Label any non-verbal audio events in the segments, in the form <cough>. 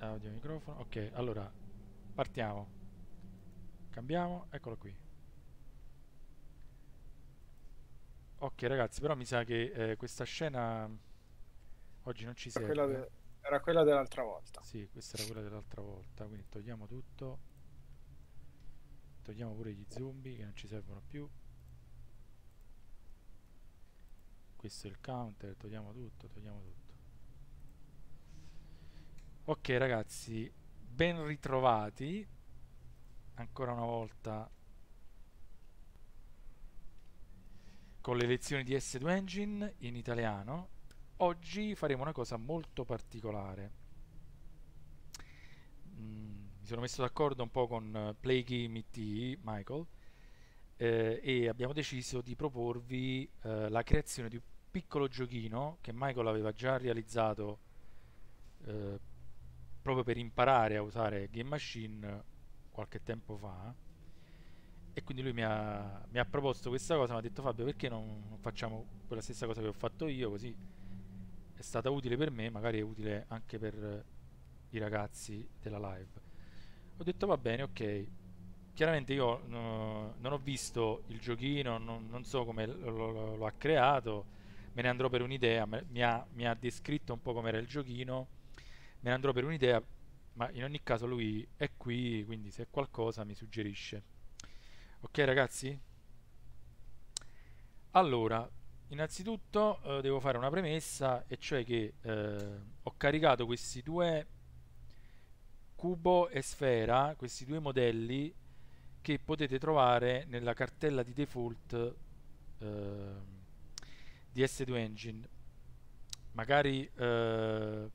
audio microfono ok allora partiamo cambiamo eccolo qui ok ragazzi però mi sa che eh, questa scena oggi non ci serve de... era quella dell'altra volta sì questa era quella dell'altra volta quindi togliamo tutto togliamo pure gli zombie che non ci servono più questo è il counter togliamo tutto togliamo tutto Ok ragazzi, ben ritrovati ancora una volta con le lezioni di S2 Engine in italiano. Oggi faremo una cosa molto particolare. Mm, mi sono messo d'accordo un po' con Plaguey Michael, eh, e abbiamo deciso di proporvi eh, la creazione di un piccolo giochino che Michael aveva già realizzato eh, proprio per imparare a usare Game Machine qualche tempo fa e quindi lui mi ha, mi ha proposto questa cosa, mi ha detto Fabio perché non, facciamo quella stessa cosa che ho fatto io così è stata utile per me, magari è utile anche per i ragazzi della live. Ho detto va bene, ok. Chiaramente io no, non ho visto il giochino, non, non so come lo, lo, lo, ha creato, me ne andrò per un'idea, mi, mi ha, descritto un po' com'era il giochino me ne andrò per un'idea, ma in ogni caso lui è qui, quindi se qualcosa mi suggerisce. Ok ragazzi? Allora, innanzitutto eh, devo fare una premessa, e cioè che eh, ho caricato questi due cubo e sfera, questi due modelli che potete trovare nella cartella di default eh, di S2 Engine. Magari eh,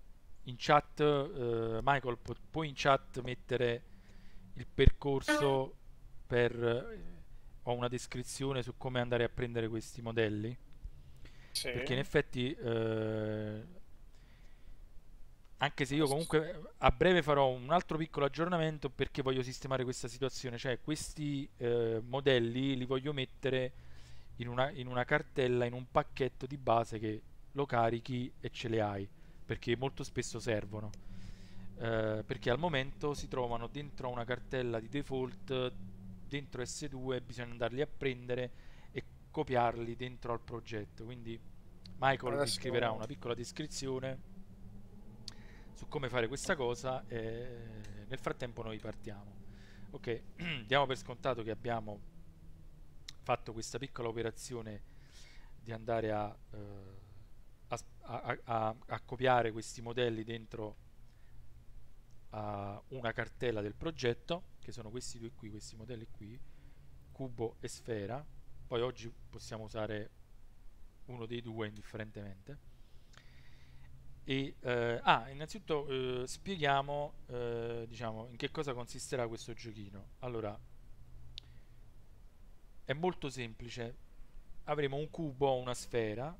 in chat, eh, Michael, pu- puoi in chat mettere il percorso per... Eh, ho una descrizione su come andare a prendere questi modelli? Sì. Perché in effetti... Eh, anche se io comunque a breve farò un altro piccolo aggiornamento perché voglio sistemare questa situazione, cioè questi eh, modelli li voglio mettere in una, in una, cartella, in un pacchetto di base che lo carichi e ce le hai perché molto spesso servono. Eh, perché al momento si trovano dentro una cartella di default, dentro S2, bisogna andarli a prendere e copiarli dentro al progetto. Quindi Michael vi scriverà una piccola descrizione su come fare questa cosa e nel frattempo noi partiamo. Ok, <clears throat> diamo per scontato che abbiamo fatto questa piccola operazione di andare a... Eh, a, a, a, a copiare questi modelli dentro a una cartella del progetto, che sono questi due qui, questi modelli qui, cubo e sfera, poi oggi possiamo usare uno dei due indifferentemente. E, eh, ah, innanzitutto eh, spieghiamo eh, diciamo, in che cosa consisterà questo giochino. Allora, è molto semplice, avremo un cubo o una sfera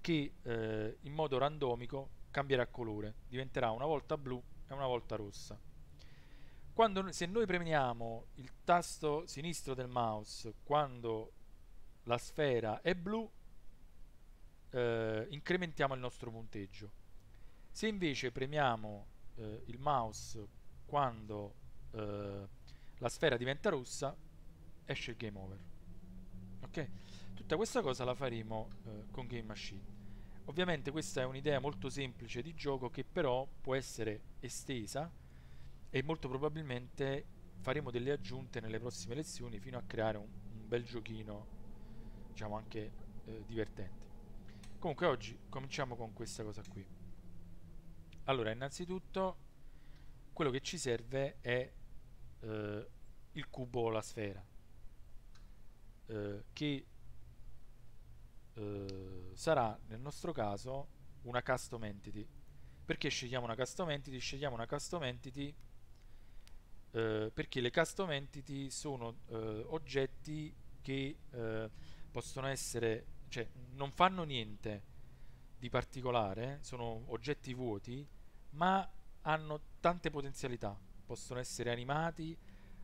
che eh, in modo randomico cambierà colore, diventerà una volta blu e una volta rossa. Quando, se noi premiamo il tasto sinistro del mouse quando la sfera è blu, eh, incrementiamo il nostro punteggio. Se invece premiamo eh, il mouse quando eh, la sfera diventa rossa, esce il game over. Okay? Tutta questa cosa la faremo eh, con Game Machine. Ovviamente questa è un'idea molto semplice di gioco che però può essere estesa e molto probabilmente faremo delle aggiunte nelle prossime lezioni fino a creare un, un bel giochino, diciamo anche eh, divertente. Comunque oggi cominciamo con questa cosa qui. Allora, innanzitutto quello che ci serve è eh, il cubo o la sfera eh, che eh, sarà nel nostro caso una custom entity perché scegliamo una custom entity? scegliamo una custom entity eh, perché le custom entity sono eh, oggetti che eh, possono essere cioè non fanno niente di particolare sono oggetti vuoti ma hanno tante potenzialità possono essere animati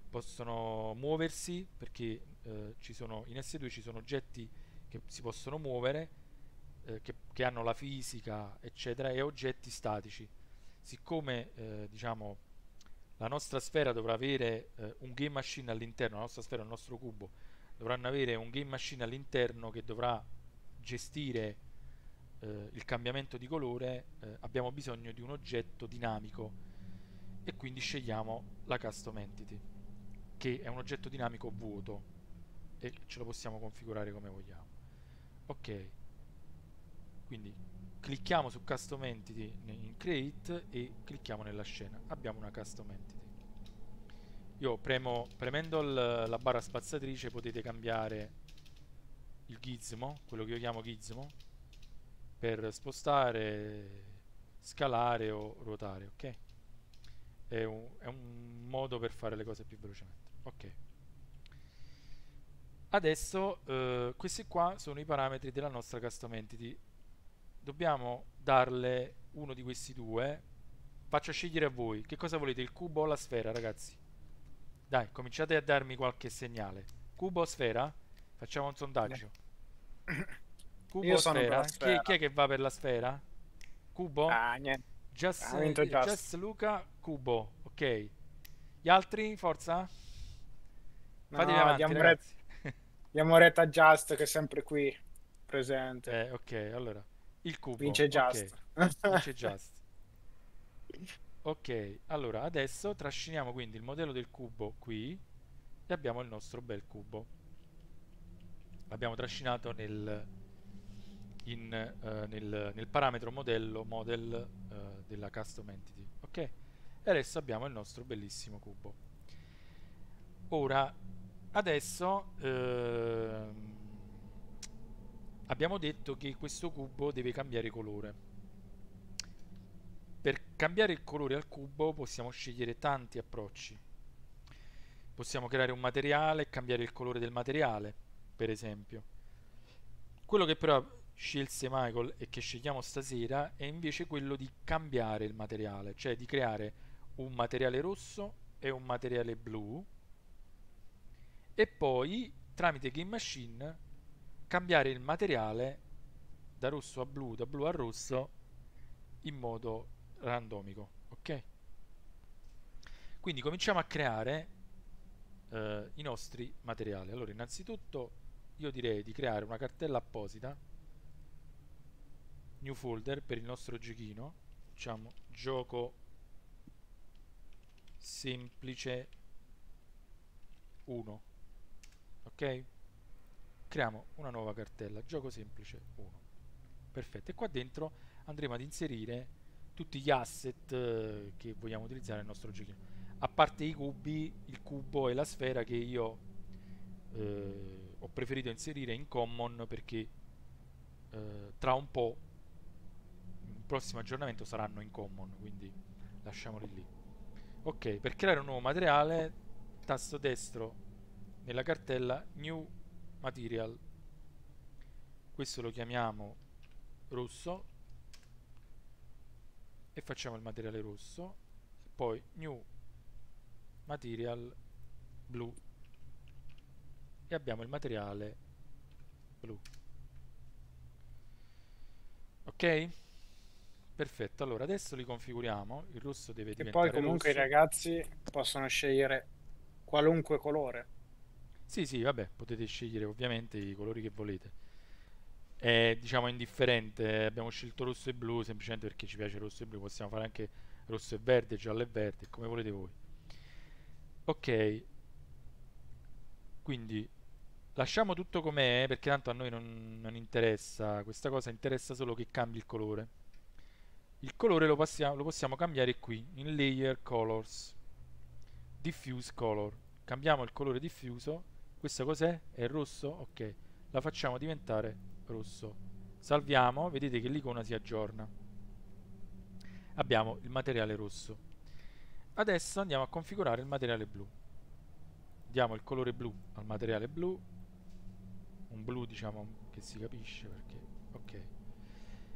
possono muoversi perché eh, ci sono, in S2 ci sono oggetti che si possono muovere, eh, che, che, hanno la fisica, eccetera, e oggetti statici. Siccome eh, diciamo, la nostra sfera dovrà avere eh, un game machine all'interno, la nostra sfera, il nostro cubo, dovranno avere un game machine all'interno che dovrà gestire eh, il cambiamento di colore, eh, abbiamo bisogno di un oggetto dinamico e quindi scegliamo la custom entity che è un oggetto dinamico vuoto e ce lo possiamo configurare come vogliamo ok quindi clicchiamo su custom entity in create e clicchiamo nella scena abbiamo una custom entity io premo, premendo la barra spazzatrice potete cambiare il gizmo, quello che io chiamo gizmo, per spostare, scalare o ruotare, ok? È un, è un modo per fare le cose più velocemente, ok? adesso eh, questi qua sono i parametri della nostra custom entity dobbiamo darle uno di questi due faccio scegliere a voi che cosa volete il cubo o la sfera ragazzi dai cominciate a darmi qualche segnale cubo o sfera facciamo un sondaggio <coughs> cubo o sfera? sfera. Chi, chi, è che va per la sfera cubo ah niente just, ah, eh, just. just Luca cubo ok gli altri forza Fatevi no, avanti, Yamoretta Just che è sempre qui presente. Eh, ok, allora. Il cubo. Vince Just. Okay. Vince <laughs> Just. ok, allora adesso trasciniamo quindi il modello del cubo qui e abbiamo il nostro bel cubo. L'abbiamo trascinato nel, in, uh, nel, nel, parametro modello model uh, della custom entity. Ok? E adesso abbiamo il nostro bellissimo cubo. Ora Adesso ehm, abbiamo detto che questo cubo deve cambiare colore. Per cambiare il colore al cubo possiamo scegliere tanti approcci. Possiamo creare un materiale e cambiare il colore del materiale, per esempio. Quello che però scelse Michael e che scegliamo stasera è invece quello di cambiare il materiale, cioè di creare un materiale rosso e un materiale blu e poi tramite Game Machine cambiare il materiale da rosso a blu, da blu a rosso in modo randomico, ok? Quindi cominciamo a creare eh, i nostri materiali. Allora, innanzitutto io direi di creare una cartella apposita new folder per il nostro giochino, facciamo gioco semplice 1 ok creiamo una nuova cartella gioco semplice 1 perfetto e qua dentro andremo ad inserire tutti gli asset eh, che vogliamo utilizzare nel nostro giochino a parte i cubi il cubo e la sfera che io eh, ho preferito inserire in common perché eh, tra un po' il prossimo aggiornamento saranno in common quindi lasciamoli lì ok per creare un nuovo materiale tasto destro nella cartella New Material. Questo lo chiamiamo rosso e facciamo il materiale rosso poi new material blu e abbiamo il materiale blu ok perfetto allora adesso li configuriamo il rosso deve e diventare e poi comunque rosso. i ragazzi possono scegliere qualunque colore sì, sì, vabbè, potete scegliere ovviamente i colori che volete. È diciamo indifferente, abbiamo scelto rosso e blu semplicemente perché ci piace rosso e blu, possiamo fare anche rosso e verde, giallo e verde, come volete voi. Ok, quindi lasciamo tutto com'è perché tanto a noi non, non, interessa questa cosa, interessa solo che cambi il colore. Il colore lo, passiamo, lo possiamo cambiare qui, in Layer Colors, Diffuse Color. Cambiamo il colore diffuso questo cos'è? È rosso? Ok, la facciamo diventare rosso. Salviamo, vedete che l'icona si aggiorna. Abbiamo il materiale rosso. Adesso andiamo a configurare il materiale blu. Diamo il colore blu al materiale blu. Un blu diciamo che si capisce perché... Ok.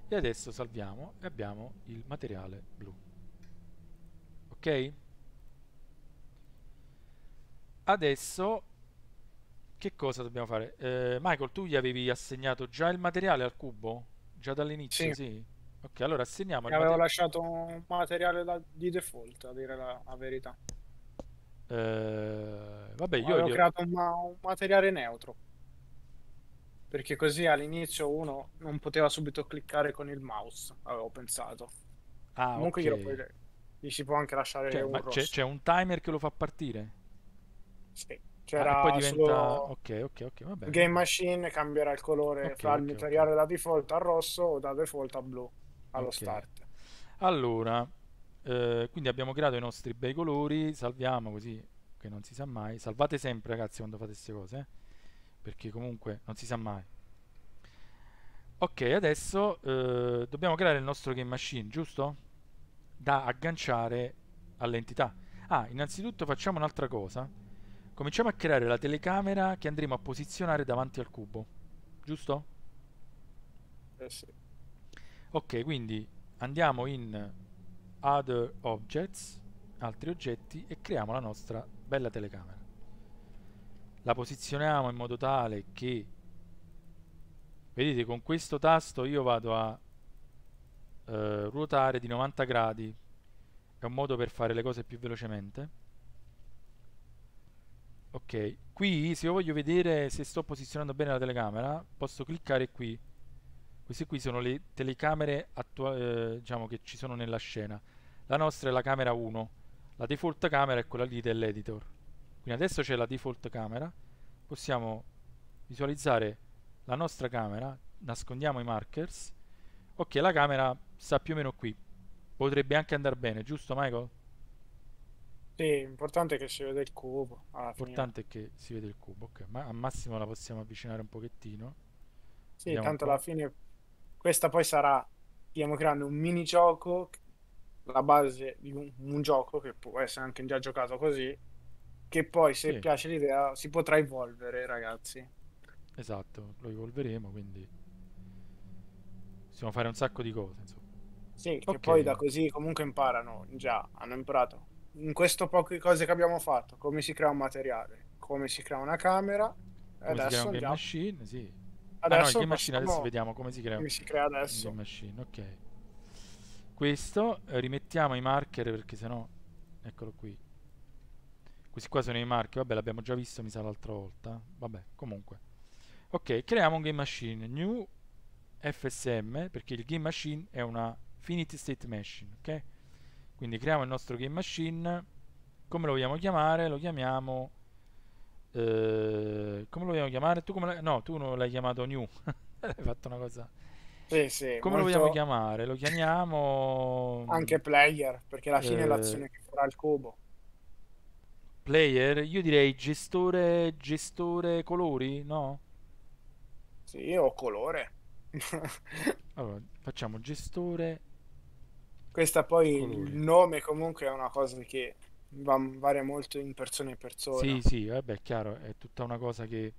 E adesso salviamo e abbiamo il materiale blu. Ok? Adesso che cosa dobbiamo fare? Eh, Michael, tu gli avevi assegnato già il materiale al cubo? Già dall'inizio, sì. sì? Ok, allora assegniamo. Avevo mater... lasciato un materiale da... di default, a dire la, la verità. Eh, vabbè, io avevo io... creato un, un materiale neutro. Perché così all'inizio uno non poteva subito cliccare con il mouse, avevo pensato. Ah, Comunque okay. glielo puoi... gli si può anche lasciare cioè, un c'è, c'è un timer che lo fa partire? Sì. C'era ah, poi diventa... solo... Ok, ok, ok, va bene. Game Machine cambierà il colore okay, fra okay, il materiale okay. da default a rosso o da default a blu allo start. Allora, eh, quindi abbiamo creato i nostri bei colori, salviamo così che non si sa mai. Salvate sempre ragazzi quando fate queste cose, eh? perché comunque non si sa mai. Ok, adesso eh, dobbiamo creare il nostro game machine, giusto? Da agganciare all'entità. Ah, innanzitutto facciamo un'altra cosa Cominciamo a creare la telecamera che andremo a posizionare davanti al cubo, giusto? Eh sì. Ok, quindi andiamo in Other Objects, altri oggetti, e creiamo la nostra bella telecamera. La posizioniamo in modo tale che, vedete, con questo tasto io vado a eh, ruotare di 90 gradi, è un modo per fare le cose più velocemente ok qui se io voglio vedere se sto posizionando bene la telecamera posso cliccare qui queste qui sono le telecamere eh, diciamo che ci sono nella scena la nostra è la camera 1 la default camera è quella lì dell'editor quindi adesso c'è la default camera possiamo visualizzare la nostra camera nascondiamo i markers ok la camera sta più o meno qui potrebbe anche andare bene giusto Michael? Sì, l'importante è che si vede il cubo. L'importante è che si vede il cubo, ok. Ma al massimo la possiamo avvicinare un pochettino. Sì, Vediamo tanto alla fine questa poi sarà, stiamo creando un minigioco, la base di un, un, gioco che può essere anche già giocato così, che poi se sì. piace l'idea si potrà evolvere, ragazzi. Esatto, lo evolveremo, quindi possiamo fare un sacco di cose, insomma. Sì, okay. poi da così comunque imparano già, hanno imparato in questo poche cose che abbiamo fatto, come si crea un materiale, come si crea una camera, come adesso si crea un game machine, sì. Adesso, ah, no, game machine, adesso vediamo come si crea. Come si crea adesso. Game machine, ok. Questo, eh, rimettiamo i marker perché sennò, eccolo qui. Questi qua sono i marker, vabbè l'abbiamo già visto mi sa l'altra volta, vabbè comunque. Ok, creiamo un game machine, new FSM, perché il game machine è una finite state machine, ok? quindi creiamo il nostro game machine come lo vogliamo chiamare? lo chiamiamo eh, come lo vogliamo chiamare? Tu come no, tu non l'hai chiamato new <laughs> hai fatto una cosa sì, sì, come molto... lo vogliamo chiamare? lo chiamiamo anche player perché alla fine eh... è l'azione che farà il cubo player io direi gestore gestore colori no? sì o colore <laughs> allora facciamo gestore questa poi il nome comunque è una cosa che varia molto in persona in persona. Sì, sì, vabbè, è chiaro, è tutta una cosa che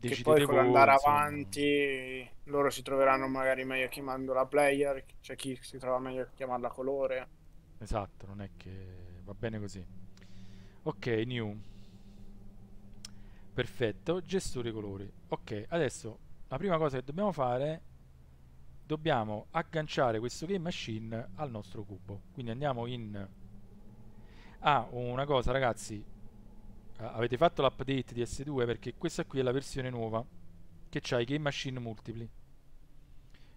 che poi con l'andare avanti loro si troveranno magari meglio chiamando la player, c'è chi si trova meglio chiamarla colore. Esatto, non è che va bene così. Ok, new. Perfetto, gestore colori. Ok, adesso la prima cosa che dobbiamo fare dobbiamo agganciare questo game machine al nostro cubo quindi andiamo in ah una cosa ragazzi avete fatto l'update di S2 perché questa qui è la versione nuova che ha i game machine multipli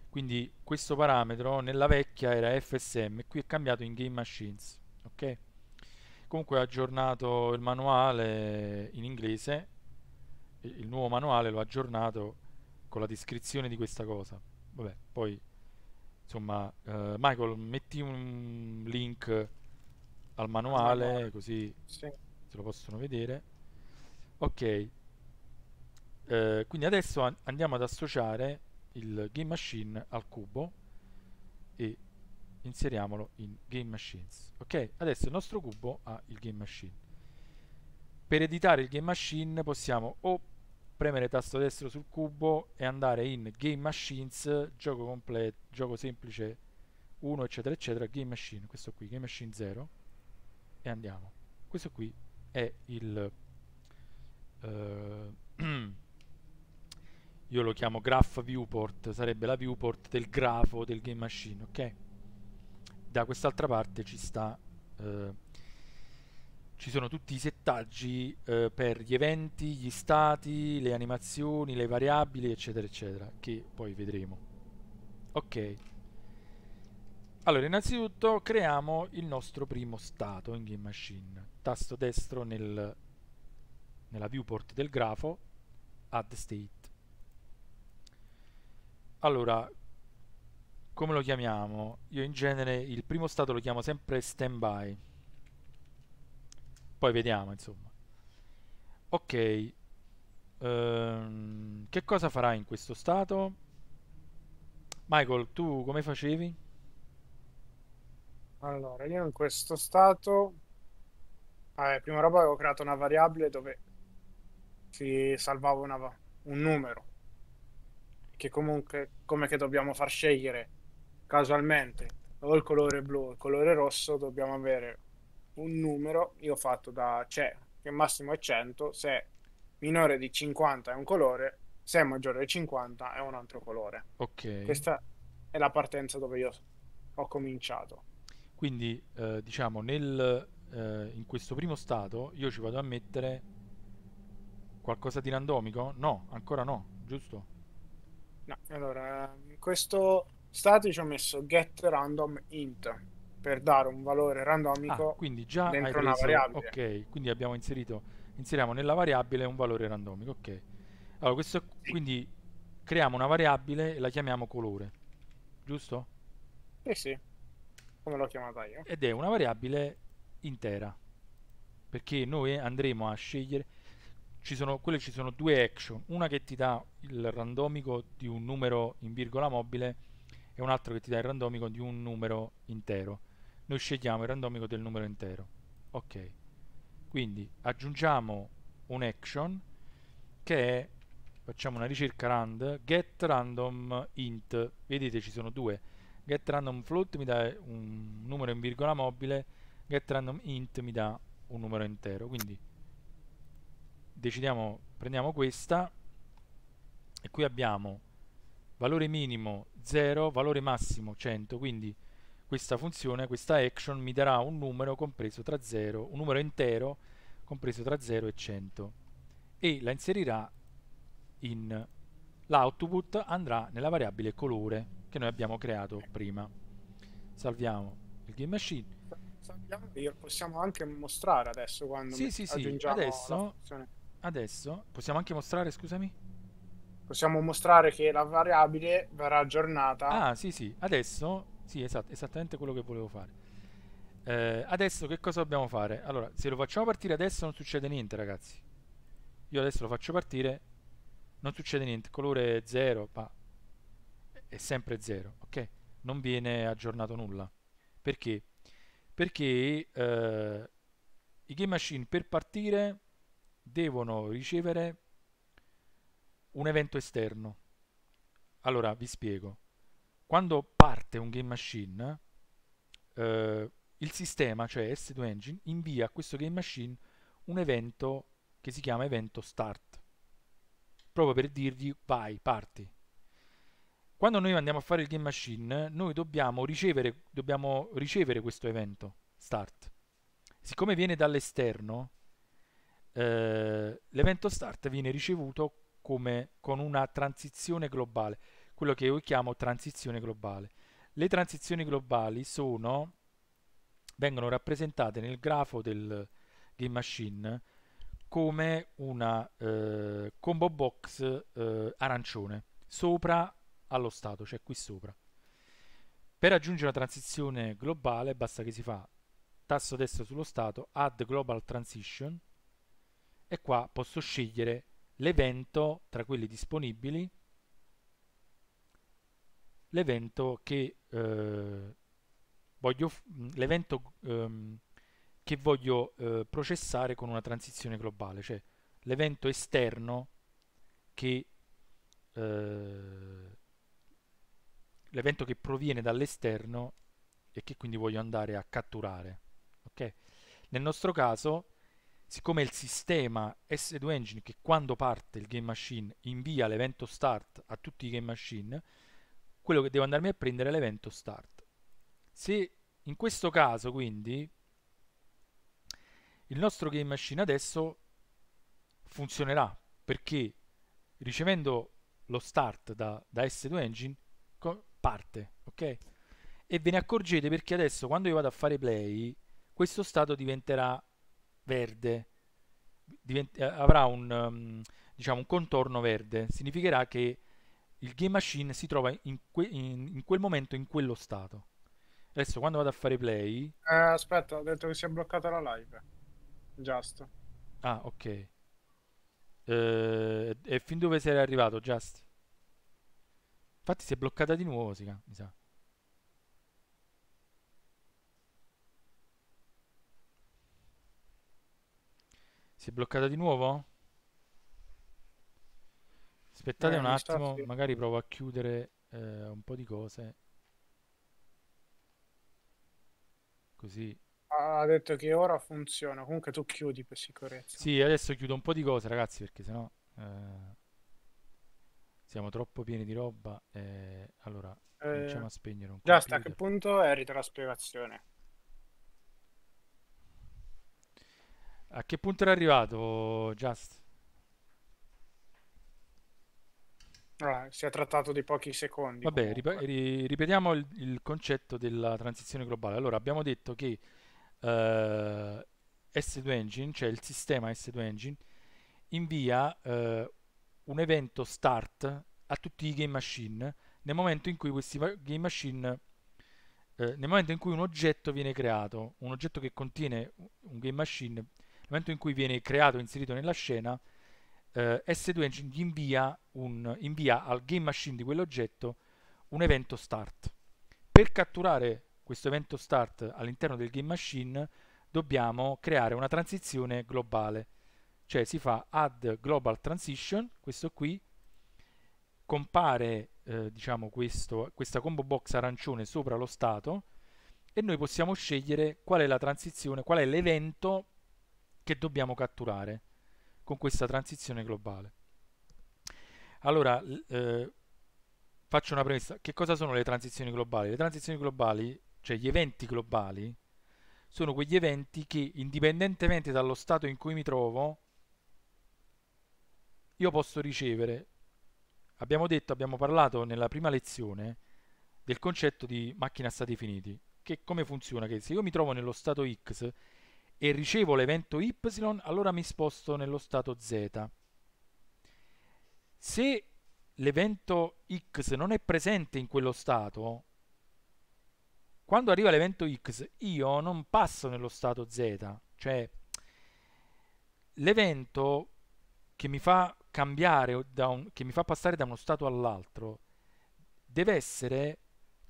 quindi questo parametro nella vecchia era FSM qui è cambiato in game machines ok comunque ho aggiornato il manuale in inglese il nuovo manuale l'ho aggiornato con la descrizione di questa cosa vabbè, poi insomma, eh, Michael, metti un link al manuale, manuale. così sì. se lo possono vedere. Ok, eh, quindi adesso an andiamo ad associare il game machine al cubo e inseriamolo in game machines. Ok, adesso il nostro cubo ha il game machine. Per editare il game machine possiamo o premere tasto destro sul cubo e andare in Game Machines, gioco completo, gioco semplice 1 eccetera eccetera, Game Machine, questo qui, Game Machine 0 e andiamo. Questo qui è il... Eh, <clears throat> io lo chiamo graph viewport, sarebbe la viewport del grafo del Game Machine, ok? Da quest'altra parte ci sta... Eh, ci sono tutti i settaggi eh, per gli eventi, gli stati, le animazioni, le variabili, eccetera, eccetera, che poi vedremo. Ok. Allora, innanzitutto creiamo il nostro primo stato in Game Machine. Tasto destro nel, nella viewport del grafo, add state. Allora, come lo chiamiamo? Io in genere il primo stato lo chiamo sempre standby poi vediamo insomma ok ehm, che cosa farai in questo stato Michael tu come facevi allora io in questo stato eh, prima roba avevo creato una variabile dove si salvava una, un numero che comunque come che dobbiamo far scegliere casualmente o il colore blu o il colore rosso dobbiamo avere un numero, io ho fatto da cioè che massimo è 100, se minore di 50 è un colore, se è maggiore di 50 è un altro colore. Ok. Questa è la partenza dove io ho cominciato. Quindi, eh, diciamo, nel, eh, in questo primo stato io ci vado a mettere qualcosa di randomico? No, ancora no, giusto? No, allora, in questo stato ci ho messo get random int per dare un valore randomico ah, quindi già dentro una variabile. Ok, quindi abbiamo inserito, inseriamo nella variabile un valore randomico, ok. Allora, questo, sì. quindi creiamo una variabile e la chiamiamo colore, giusto? Eh sì, come l'ho chiamata io. Ed è una variabile intera, perché noi andremo a scegliere, ci sono, quelle ci sono due action, una che ti dà il randomico di un numero in virgola mobile e un'altra che ti dà il randomico di un numero intero noi scegliamo il randomico del numero intero ok quindi aggiungiamo un action che è facciamo una ricerca rand get random int vedete ci sono due get random float mi dà un numero in virgola mobile get random int mi dà un numero intero quindi decidiamo prendiamo questa e qui abbiamo valore minimo 0 valore massimo 100 quindi questa funzione, questa action mi darà un numero compreso tra 0, un numero intero compreso tra 0 e 100 e la inserirà in l'output andrà nella variabile colore che noi abbiamo creato prima. Salviamo il game machine. possiamo anche mostrare adesso quando sì, sì, sì. Adesso, adesso possiamo anche mostrare, scusami. Possiamo mostrare che la variabile verrà aggiornata. Ah, sì, sì. Adesso sì, esatto, esattamente quello che volevo fare. Eh, adesso che cosa dobbiamo fare? Allora, se lo facciamo partire adesso non succede niente, ragazzi. Io adesso lo faccio partire, non succede niente. Colore 0, ma è sempre 0, ok? Non viene aggiornato nulla. Perché? Perché eh, i game machine per partire devono ricevere un evento esterno. Allora, vi spiego quando parte un game machine, eh, il sistema, cioè S2 Engine, invia a questo game machine un evento che si chiama evento start, proprio per dirgli vai, parti. Quando noi andiamo a fare il game machine, noi dobbiamo ricevere, dobbiamo ricevere questo evento start. Siccome viene dall'esterno, eh, l'evento start viene ricevuto come con una transizione globale quello che io chiamo transizione globale. Le transizioni globali sono, vengono rappresentate nel grafo del Game Machine come una eh, combo box eh, arancione sopra allo stato, cioè qui sopra. Per aggiungere una transizione globale basta che si fa tasto destro sullo stato, add global transition e qua posso scegliere l'evento tra quelli disponibili l'evento che, eh, mm, ehm, che voglio, eh, processare con una transizione globale, cioè l'evento esterno che eh, l'evento che proviene dall'esterno e che quindi voglio andare a catturare. Okay? Nel nostro caso, siccome il sistema S2 Engine che quando parte il game machine invia l'evento start a tutti i game machine, quello che devo andarmi a prendere è l'evento start. Se in questo caso quindi il nostro game machine adesso funzionerà perché ricevendo lo start da, da S2 Engine parte, ok? E ve ne accorgete perché adesso quando io vado a fare play questo stato diventerà verde, divent eh, avrà un, um, diciamo, un contorno verde, significherà che il game machine si trova in, que- in, in quel momento in quello stato. Adesso quando vado a fare play... Eh, aspetta, ho detto che si è bloccata la live. Just. Ah, ok. Eh, e fin dove sei arrivato, Just? Infatti si è bloccata di nuovo, si, mi sa. Si è bloccata di nuovo? Aspettate eh, un attimo, sì. magari provo a chiudere eh, un po' di cose. Così. Ha detto che ora funziona, comunque tu chiudi per sicurezza. Sì, adesso chiudo un po' di cose ragazzi perché sennò eh, siamo troppo pieni di roba. Eh, allora, cominciamo a spegnere un po'. Giusto, sta a che punto eri la spiegazione? A che punto era arrivato, Giusto? Ah, si è trattato di pochi secondi. Vabbè, ri- ripetiamo il, il, concetto della transizione globale. Allora, abbiamo detto che uh, eh, S2 Engine, cioè il sistema S2 Engine, invia uh, un evento start a tutti i game machine nel momento in cui questi game machine eh, nel momento in cui un oggetto viene creato, un oggetto che contiene un game machine, nel momento in cui viene creato e inserito nella scena, eh, S2 Engine invia, un, invia al game machine di quell'oggetto un evento start. Per catturare questo evento start all'interno del game machine dobbiamo creare una transizione globale, cioè si fa add global transition, questo qui, compare eh, diciamo questo, questa combo box arancione sopra lo stato e noi possiamo scegliere qual è la transizione, qual è l'evento che dobbiamo catturare con questa transizione globale. Allora, eh, faccio una premessa. Che cosa sono le transizioni globali? Le transizioni globali, cioè gli eventi globali, sono quegli eventi che, indipendentemente dallo stato in cui mi trovo, io posso ricevere. Abbiamo detto, abbiamo parlato nella prima lezione del concetto di macchina a stati finiti. Che come funziona? Che se io mi trovo nello stato X, e ricevo l'evento y, allora mi sposto nello stato z. Se l'evento x non è presente in quello stato, quando arriva l'evento x io non passo nello stato z, cioè l'evento che mi fa cambiare, un, che mi fa passare da uno stato all'altro, deve essere,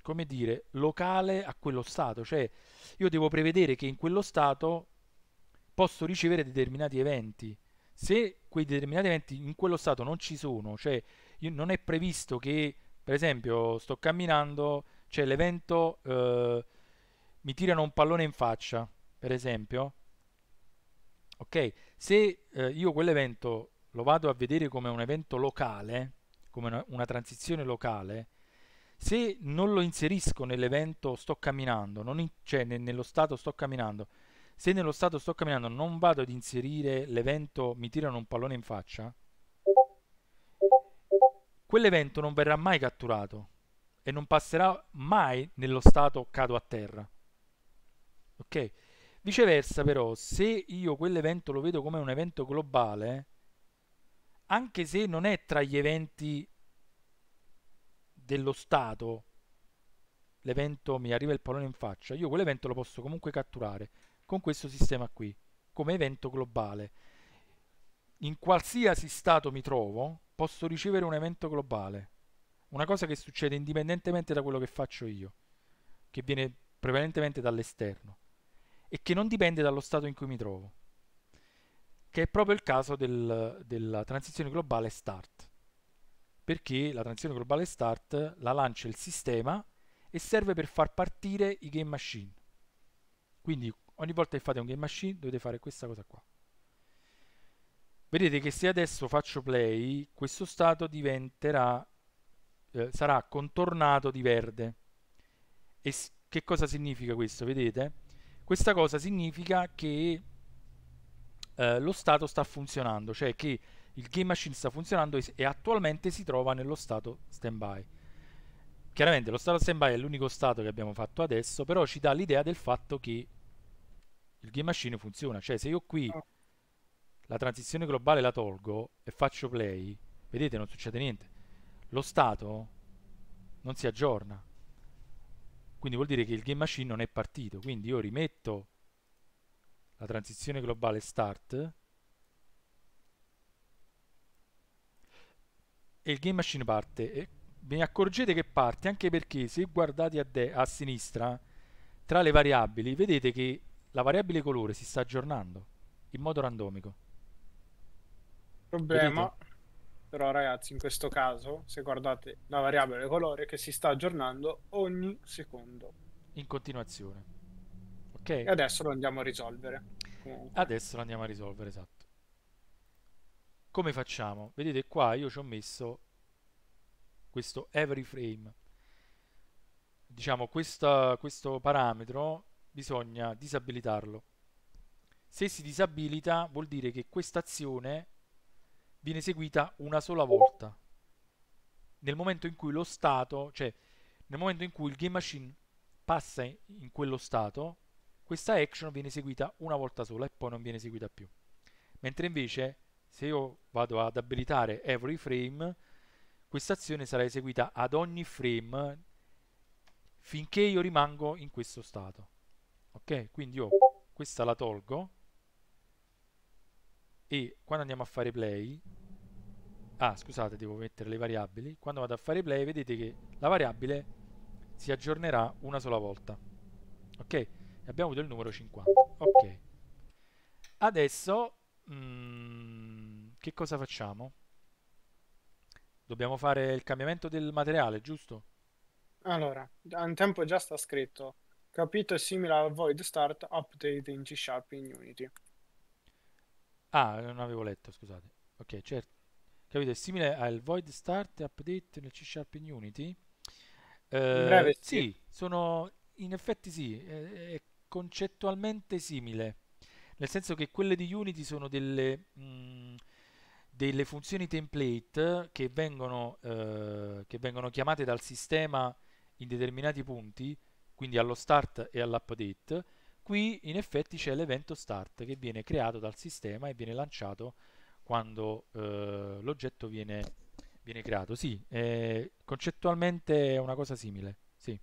come dire, locale a quello stato, cioè io devo prevedere che in quello stato posso ricevere determinati eventi. Se quei determinati eventi in quello stato non ci sono, cioè non è previsto che, per esempio, sto camminando, c'è cioè l'evento, eh, mi tirano un pallone in faccia, per esempio. Ok, se eh, io quell'evento lo vado a vedere come un evento locale, come una, una transizione locale, se non lo inserisco nell'evento sto camminando, in, cioè ne, nello stato sto camminando, se nello stato sto camminando non vado ad inserire l'evento mi tirano un pallone in faccia, quell'evento non verrà mai catturato e non passerà mai nello stato cado a terra. Ok? Viceversa però, se io quell'evento lo vedo come un evento globale, anche se non è tra gli eventi dello Stato, l'evento mi arriva il pallone in faccia, io quell'evento lo posso comunque catturare con questo sistema qui, come evento globale. In qualsiasi stato mi trovo, posso ricevere un evento globale, una cosa che succede indipendentemente da quello che faccio io, che viene prevalentemente dall'esterno e che non dipende dallo stato in cui mi trovo, che è proprio il caso del, della transizione globale start, perché la transizione globale start la lancia il sistema e serve per far partire i game machine. Quindi ogni volta che fate un game machine dovete fare questa cosa qua vedete che se adesso faccio play questo stato diventerà eh, sarà contornato di verde e che cosa significa questo vedete questa cosa significa che eh, lo stato sta funzionando cioè che il game machine sta funzionando e, e attualmente si trova nello stato standby chiaramente lo stato standby è l'unico stato che abbiamo fatto adesso però ci dà l'idea del fatto che il game machine funziona. Cioè, se io qui ah. la transizione globale la tolgo e faccio play, vedete, non succede niente. Lo stato non si aggiorna. Quindi vuol dire che il game machine non è partito. Quindi io rimetto la transizione globale start e il game machine parte. E vi accorgete che parte anche perché se guardate a, a sinistra, tra le variabili, vedete che la variabile colore si sta aggiornando in modo randomico. Problema, Vedete? però ragazzi, in questo caso, se guardate la variabile colore che si sta aggiornando ogni secondo. In continuazione. Ok? E adesso lo andiamo a risolvere. Comunque. Adesso lo andiamo a risolvere, esatto. Come facciamo? Vedete qua io ci ho messo questo every frame. Diciamo questa, questo parametro bisogna disabilitarlo. Se si disabilita vuol dire che questa azione viene eseguita una sola volta. Nel momento in cui lo stato, cioè nel momento in cui il game machine passa in quello stato, questa action viene eseguita una volta sola e poi non viene eseguita più. Mentre invece se io vado ad abilitare every frame, questa azione sarà eseguita ad ogni frame finché io rimango in questo stato ok quindi io questa la tolgo e quando andiamo a fare play ah scusate devo mettere le variabili quando vado a fare play vedete che la variabile si aggiornerà una sola volta ok e abbiamo avuto il numero 50 ok adesso mh, mm, che cosa facciamo dobbiamo fare il cambiamento del materiale giusto allora un tempo già sta scritto Capito è simile al void start update in C Sharp in Unity. Ah, non avevo letto, scusate. Ok, certo. Capito è simile al void start update nel C Sharp in Unity? Eh, in breve, sì. sì, sono in effetti sì, è, concettualmente simile, nel senso che quelle di Unity sono delle, mh, mm, delle funzioni template che vengono, eh, che vengono, chiamate dal sistema in determinati punti quindi allo start e all'update, qui in effetti c'è l'evento start che viene creato dal sistema e viene lanciato quando eh, l'oggetto viene, viene, creato. Sì, eh, concettualmente è una cosa simile. Sì.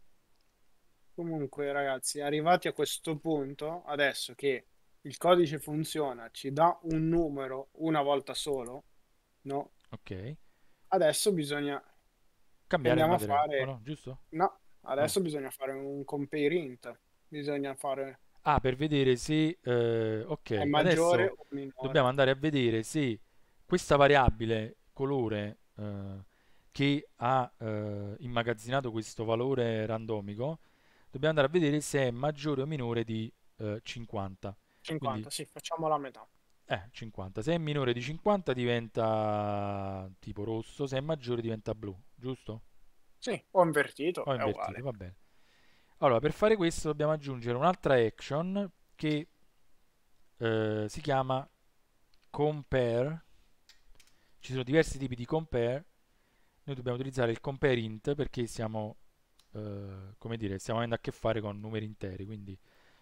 Comunque ragazzi, arrivati a questo punto, adesso che il codice funziona, ci dà un numero una volta solo, no? Ok. Adesso bisogna cambiare andiamo a fare... Oh no, giusto? No, Adesso eh. bisogna fare un compare int, bisogna fare... Ah, per vedere se... Eh, ok, è maggiore Adesso o minore. Dobbiamo andare a vedere se questa variabile colore eh, che ha eh, immagazzinato questo valore randomico, dobbiamo andare a vedere se è maggiore o minore di 50. Eh, 50, Quindi... sì, facciamo la metà. Eh, 50. Se è minore di 50 diventa tipo rosso, se è maggiore diventa blu, giusto? Sì, ho invertito. Ho invertito, va bene. Allora, per fare questo dobbiamo aggiungere un'altra action che eh, si chiama compare. Ci sono diversi tipi di compare. Noi dobbiamo utilizzare il compare int perché stiamo, eh, come dire, stiamo avendo a che fare con numeri interi, quindi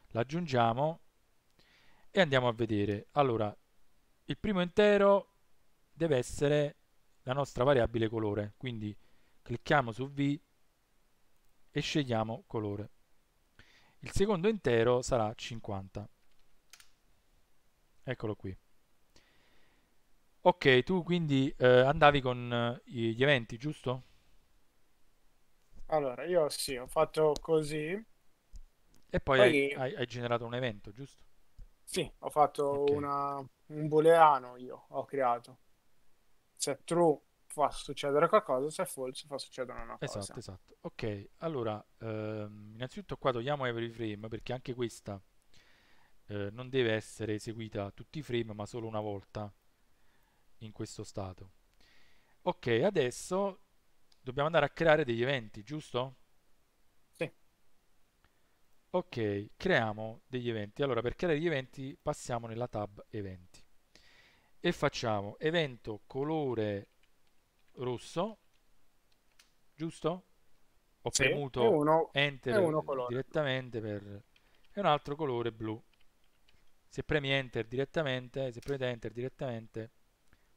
l'aggiungiamo e andiamo a vedere. Allora, il primo intero deve essere la nostra variabile colore, quindi Clicchiamo su V e scegliamo colore. Il secondo intero sarà 50. Eccolo qui. Ok, tu quindi eh, andavi con eh, gli eventi, giusto? Allora, io sì, ho fatto così. E poi, poi... Hai, hai, generato un evento, giusto? Sì, ho fatto okay. una, un booleano io, ho creato. Set true fa succedere qualcosa, se è false fa succedere una esatto, cosa. Esatto, esatto. Ok, allora, ehm, innanzitutto qua togliamo every frame perché anche questa eh, non deve essere eseguita tutti i frame ma solo una volta in questo stato. Ok, adesso dobbiamo andare a creare degli eventi, giusto? Sì. Ok, creiamo degli eventi. Allora, per creare gli eventi passiamo nella tab eventi e facciamo evento colore rosso, giusto? Ho sì, premuto uno, Enter direttamente per... e un altro colore blu. Se premi Enter direttamente, se premete Enter direttamente,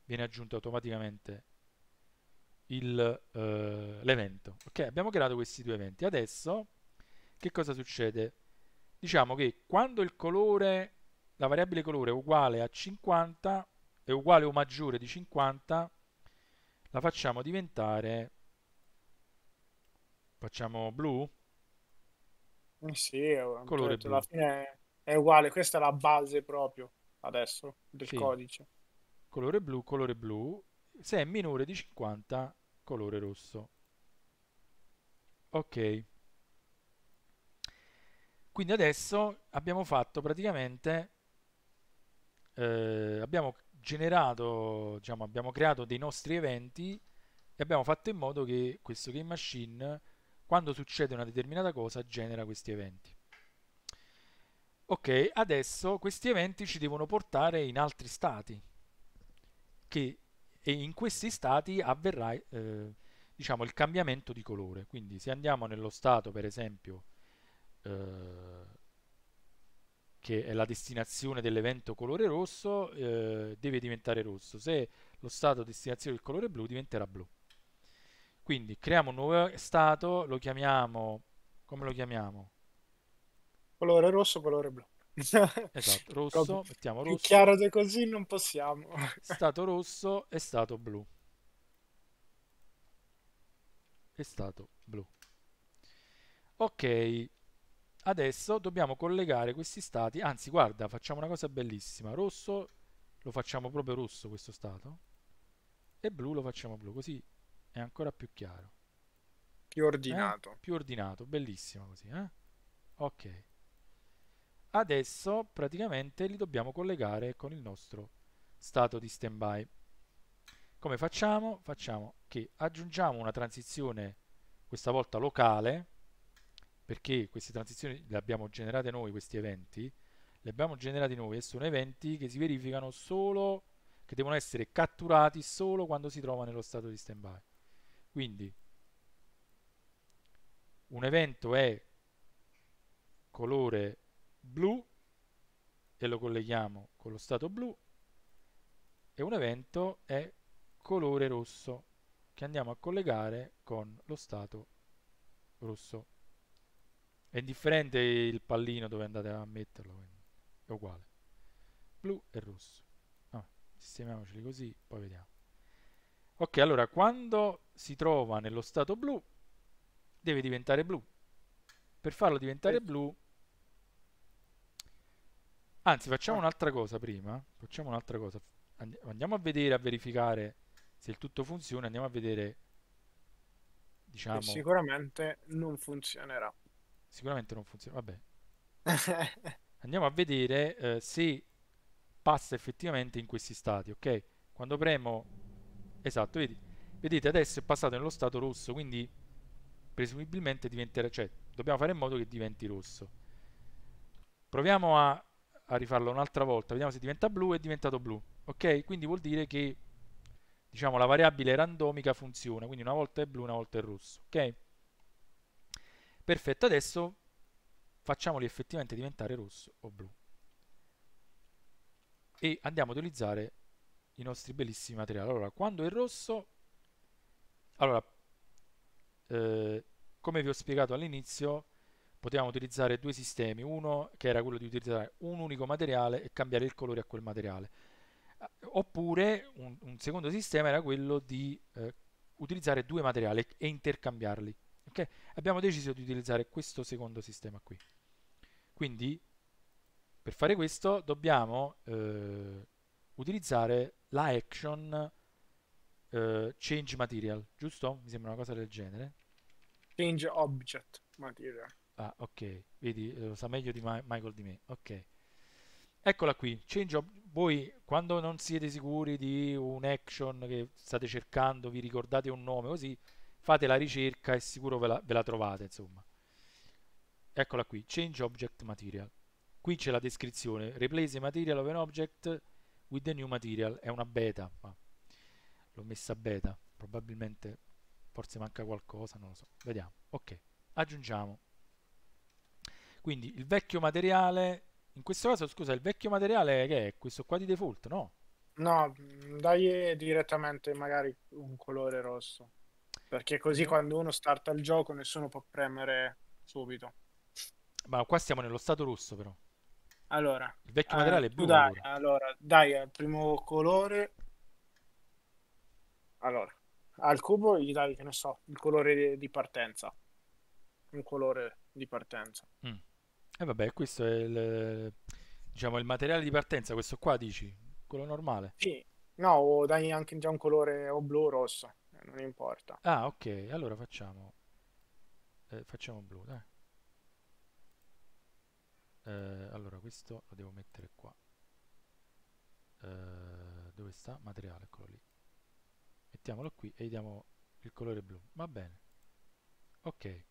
viene aggiunto automaticamente eh, l'evento. Eh, ok, abbiamo creato questi due eventi. Adesso, che cosa succede? Diciamo che quando il colore, la variabile colore è uguale a 50, è uguale o maggiore di 50, la facciamo diventare facciamo blu eh sì, colore certo, blu. alla fine è uguale questa è la base proprio adesso del sì. codice colore blu colore blu se è minore di 50 colore rosso ok quindi adesso abbiamo fatto praticamente eh, abbiamo generato, diciamo, abbiamo creato dei nostri eventi e abbiamo fatto in modo che questo game machine, quando succede una determinata cosa, genera questi eventi. Ok, adesso questi eventi ci devono portare in altri stati, che, e in questi stati avverrà eh, diciamo, il cambiamento di colore. Quindi se andiamo nello stato, per esempio, eh, che è la destinazione dell'evento colore rosso, eh, deve diventare rosso. Se lo stato destinazione del colore blu diventerà blu. Quindi creiamo un nuovo stato, lo chiamiamo, come lo chiamiamo? Colore rosso, colore blu. <laughs> esatto, rosso, mettiamo rosso. Più chiaro di così non possiamo. stato rosso e stato blu. E stato blu. Ok, adesso dobbiamo collegare questi stati anzi guarda facciamo una cosa bellissima rosso lo facciamo proprio rosso questo stato e blu lo facciamo blu così è ancora più chiaro più eh? ordinato eh? più ordinato bellissimo così eh? ok adesso praticamente li dobbiamo collegare con il nostro stato di standby come facciamo? facciamo che aggiungiamo una transizione questa volta locale perché queste transizioni le abbiamo generate noi, questi eventi, le abbiamo generate noi e sono eventi che si verificano solo, che devono essere catturati solo quando si trova nello stato di standby. Quindi un evento è colore blu e lo colleghiamo con lo stato blu e un evento è colore rosso che andiamo a collegare con lo stato rosso. È indifferente il pallino dove andate a metterlo, è uguale. Blu e rosso. Ah, sistemiamoceli così, poi vediamo. Ok, allora, quando si trova nello stato blu, deve diventare blu. Per farlo diventare blu... Anzi, facciamo ah. un'altra cosa prima. Facciamo un'altra cosa. Andiamo a vedere, a verificare se il tutto funziona. Andiamo a vedere... Diciamo... E sicuramente non funzionerà sicuramente non funziona. Vabbè. Andiamo a vedere eh, se passa effettivamente in questi stati, ok? Quando premo... Esatto, vedi? Vedete, adesso è passato nello stato rosso, quindi presumibilmente diventerà... Cioè, dobbiamo fare in modo che diventi rosso. Proviamo a, a rifarlo un'altra volta, vediamo se diventa blu, è diventato blu. Ok? Quindi vuol dire che, diciamo, la variabile randomica funziona, quindi una volta è blu, una volta è rosso, ok? Perfetto, adesso facciamoli effettivamente diventare rosso o blu. E andiamo ad utilizzare i nostri bellissimi materiali. Allora, quando è rosso... Allora, eh, come vi ho spiegato all'inizio, potevamo utilizzare due sistemi. Uno che era quello di utilizzare un unico materiale e cambiare il colore a quel materiale. Eh, oppure un, un secondo sistema era quello di eh, utilizzare due materiali e intercambiarli ok? Abbiamo deciso di utilizzare questo secondo sistema qui. Quindi per fare questo dobbiamo eh, utilizzare la action eh, change material, giusto? Mi sembra una cosa del genere. Change object material. Ah, ok, vedi, eh, lo sa meglio di Ma Michael di me. Ok. Eccola qui, change object. Voi quando non siete sicuri di un action che state cercando, vi ricordate un nome così, fate la ricerca e sicuro ve la, ve la trovate insomma eccola qui change object material qui c'è la descrizione replace material of an object with the new material è una beta ma l'ho messa beta probabilmente forse manca qualcosa non lo so vediamo ok aggiungiamo quindi il vecchio materiale in questo caso scusa il vecchio materiale che è questo qua di default no no dai direttamente magari un colore rosso perché così quando uno starta il gioco nessuno può premere subito. Ma qua siamo nello stato russo però. Allora, il vecchio eh, materiale è blu. Dai, allora. allora, dai al primo colore. Allora, al cubo gli dai, che ne so, il colore di partenza. Un colore di partenza. Mm. E eh, vabbè, questo è il, diciamo, il materiale di partenza, questo qua dici? Quello normale? Sì, no, o dai anche già un colore o blu o rosso non importa. Ah, ok, allora facciamo... Eh, facciamo blu, dai. Eh, allora, questo lo devo mettere qua. Eh, dove sta? Materiale, eccolo lì. Mettiamolo qui e gli diamo il colore blu. Va bene. Ok.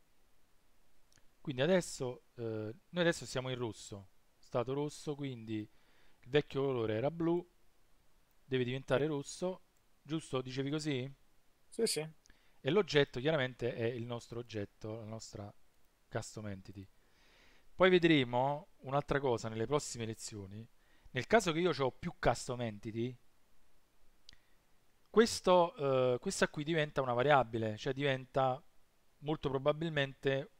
Quindi adesso, eh, noi adesso siamo in rosso. Stato rosso, quindi il vecchio colore era blu, deve diventare rosso giusto? Dicevi così? Sì, sì. E l'oggetto chiaramente è il nostro oggetto, la nostra custom entity. Poi vedremo un'altra cosa nelle prossime lezioni. Nel caso che io ho più custom entity, questo, eh, questa qui diventa una variabile, cioè diventa molto probabilmente,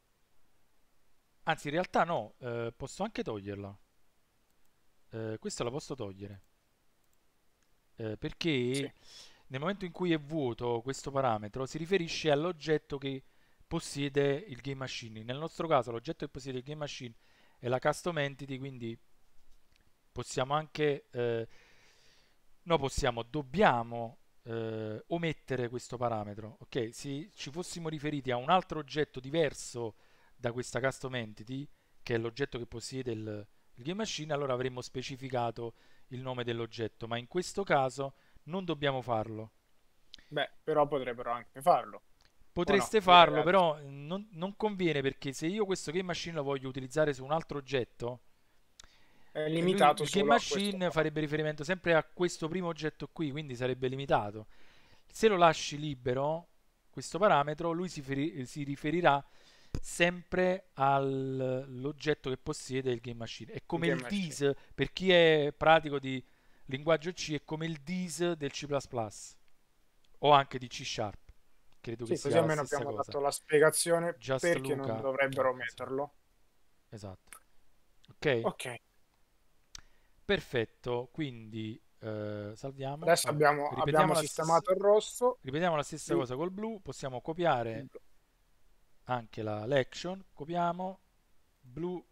anzi in realtà no, eh, posso anche toglierla. Eh, questa la posso togliere. Eh, perché... Sì nel momento in cui è vuoto questo parametro si riferisce all'oggetto che possiede il game machine. Nel nostro caso l'oggetto che possiede il game machine è la custom entity, quindi possiamo anche eh, no possiamo, dobbiamo eh, omettere questo parametro. Ok, se ci fossimo riferiti a un altro oggetto diverso da questa custom entity, che è l'oggetto che possiede il, il game machine, allora avremmo specificato il nome dell'oggetto, ma in questo caso non dobbiamo farlo. Beh, però potrebbero anche farlo. Potreste no, farlo, eh, però non, non, conviene perché se io questo game machine lo voglio utilizzare su un altro oggetto, è eh, limitato. Il game machine farebbe riferimento sempre a questo primo oggetto qui, quindi sarebbe limitato. Se lo lasci libero, questo parametro, lui si, feri- si riferirà sempre all'oggetto che possiede il game machine. È come il, il tease, per chi è pratico di linguaggio C è come il DIS del C++ o anche di C Sharp. Credo sì, che così almeno abbiamo cosa. dato la spiegazione Just perché Luca. non dovrebbero metterlo. Esatto. Ok. Ok. Perfetto, quindi eh, salviamo. Adesso abbiamo, abbiamo sistemato stessa, il rosso. Ripetiamo la stessa sì. cosa col blu, possiamo copiare anche la lection, copiamo, blu,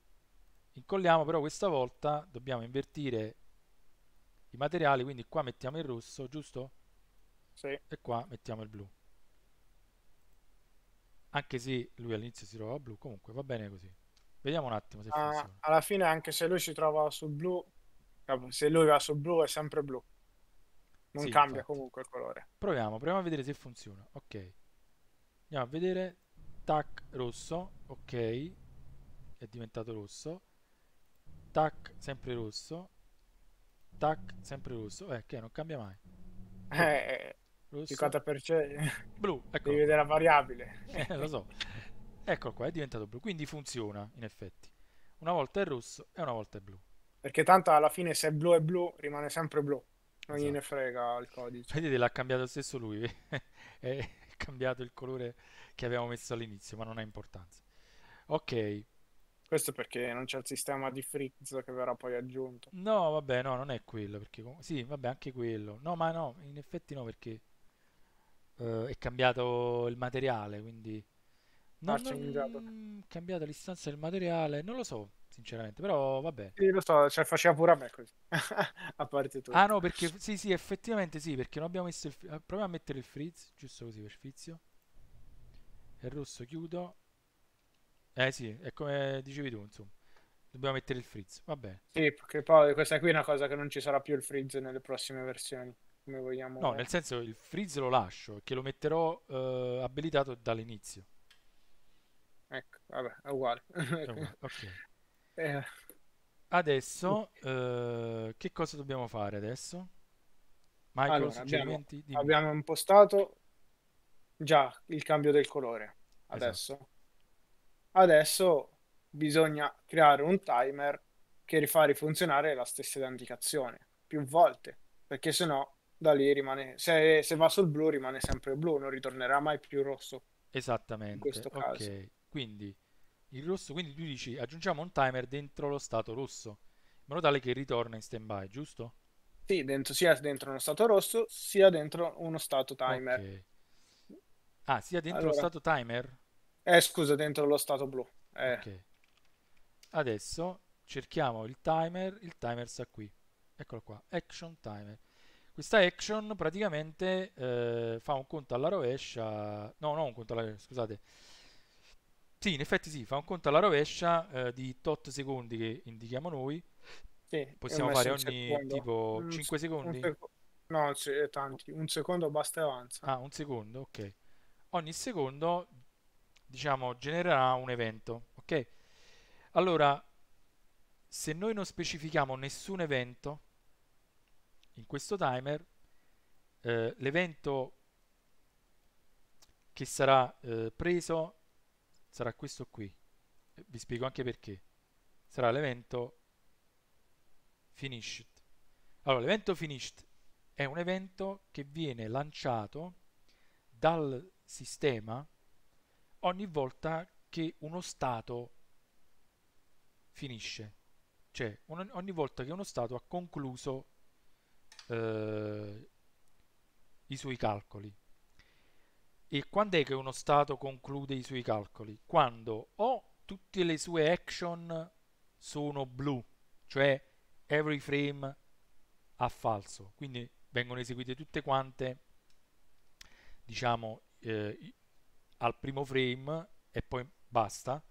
incolliamo, però questa volta dobbiamo invertire i materiali, quindi qua mettiamo il rosso, giusto? Sì. E qua mettiamo il blu. Anche se lui all'inizio si trova blu, comunque va bene così. Vediamo un attimo se ah, funziona. Alla fine anche se lui si trova sul blu, se lui va sul blu è sempre blu. Non sì, cambia infatti. comunque il colore. Proviamo, proviamo a vedere se funziona. Ok. Andiamo a vedere. Tac, rosso. Ok. È diventato rosso. Tac, sempre rosso Tac, sempre rosso. Eh, che non cambia mai. Eh, rosso. 50%. Blu, ecco. Devi vedere la variabile. Eh, lo so. Eccolo qua, è diventato blu. Quindi funziona, in effetti. Una volta è rosso e una volta è blu. Perché tanto alla fine se è blu è blu, rimane sempre blu. Non esatto. gliene frega il codice. Vedete, l'ha cambiato stesso lui. <laughs> è cambiato il colore che avevamo messo all'inizio, ma non ha importanza. Ok, questo perché non c'è il sistema di Frizz che verrà poi aggiunto. No, vabbè, no, non è quello. Perché com- sì, vabbè, anche quello. No, ma no, in effetti no, perché eh, è cambiato il materiale, quindi... No, non, ah, cambiata mm, l'istanza del materiale, non lo so, sinceramente, però vabbè. Sì, lo so, cioè faceva pure a me così, <laughs> a parte tutto. Ah no, perché sì, sì, effettivamente sì, perché non abbiamo messo il... Proviamo a mettere il frizz, giusto così per sfizio. Il rosso chiudo, eh sì, è come dicevi tu, insomma. Dobbiamo mettere il frizz, va bene. Sì, perché poi questa qui è una cosa che non ci sarà più il frizz nelle prossime versioni, come vogliamo. No, nel senso il frizz lo lascio, che lo metterò eh, abilitato dall'inizio. Ecco, vabbè, è uguale. È uguale. okay. <laughs> eh. Adesso, eh, che cosa dobbiamo fare adesso? Michael, allora, suggerimenti? Abbiamo, abbiamo impostato già il cambio del colore. Esatto. Adesso. Esatto Adesso bisogna creare un timer che rifari funzionare la stessa identificazione più volte, perché se no da lì rimane, se, se, va sul blu rimane sempre blu, non ritornerà mai più rosso. Esattamente. In questo caso. Okay. Quindi il rosso, quindi tu dici aggiungiamo un timer dentro lo stato rosso, in modo tale che ritorna in standby, giusto? Sì, dentro, sia dentro uno stato rosso, sia dentro uno stato timer. Okay. Ah, sia dentro allora, lo stato timer? Eh, scusa, dentro lo stato blu. Eh. Okay. Adesso cerchiamo il timer, il timer sta qui. Eccolo qua, action timer. Questa action praticamente eh, fa un conto alla rovescia, no, non un conto alla rovescia, scusate. Sì, in effetti sì, fa un conto alla rovescia eh, di tot secondi che indichiamo noi. Sì, Possiamo fare ogni tipo un 5 secondi? Seco no, tanti, un secondo basta e avanza. Ah, un secondo, ok. Ogni secondo diciamo, genererà un evento. Ok? Allora, se noi non specifichiamo nessun evento in questo timer, eh, l'evento che sarà eh, preso sarà questo qui. Eh, vi spiego anche perché. Sarà l'evento finished. Allora, l'evento finished è un evento che viene lanciato dal sistema ogni volta che uno Stato finisce. Cioè, un, ogni volta che uno Stato ha concluso eh, i suoi calcoli. E quando è che uno Stato conclude i suoi calcoli? Quando o tutte le sue action sono blu, cioè every frame ha falso, quindi vengono eseguite tutte quante, diciamo, eh, al primo frame e poi basta,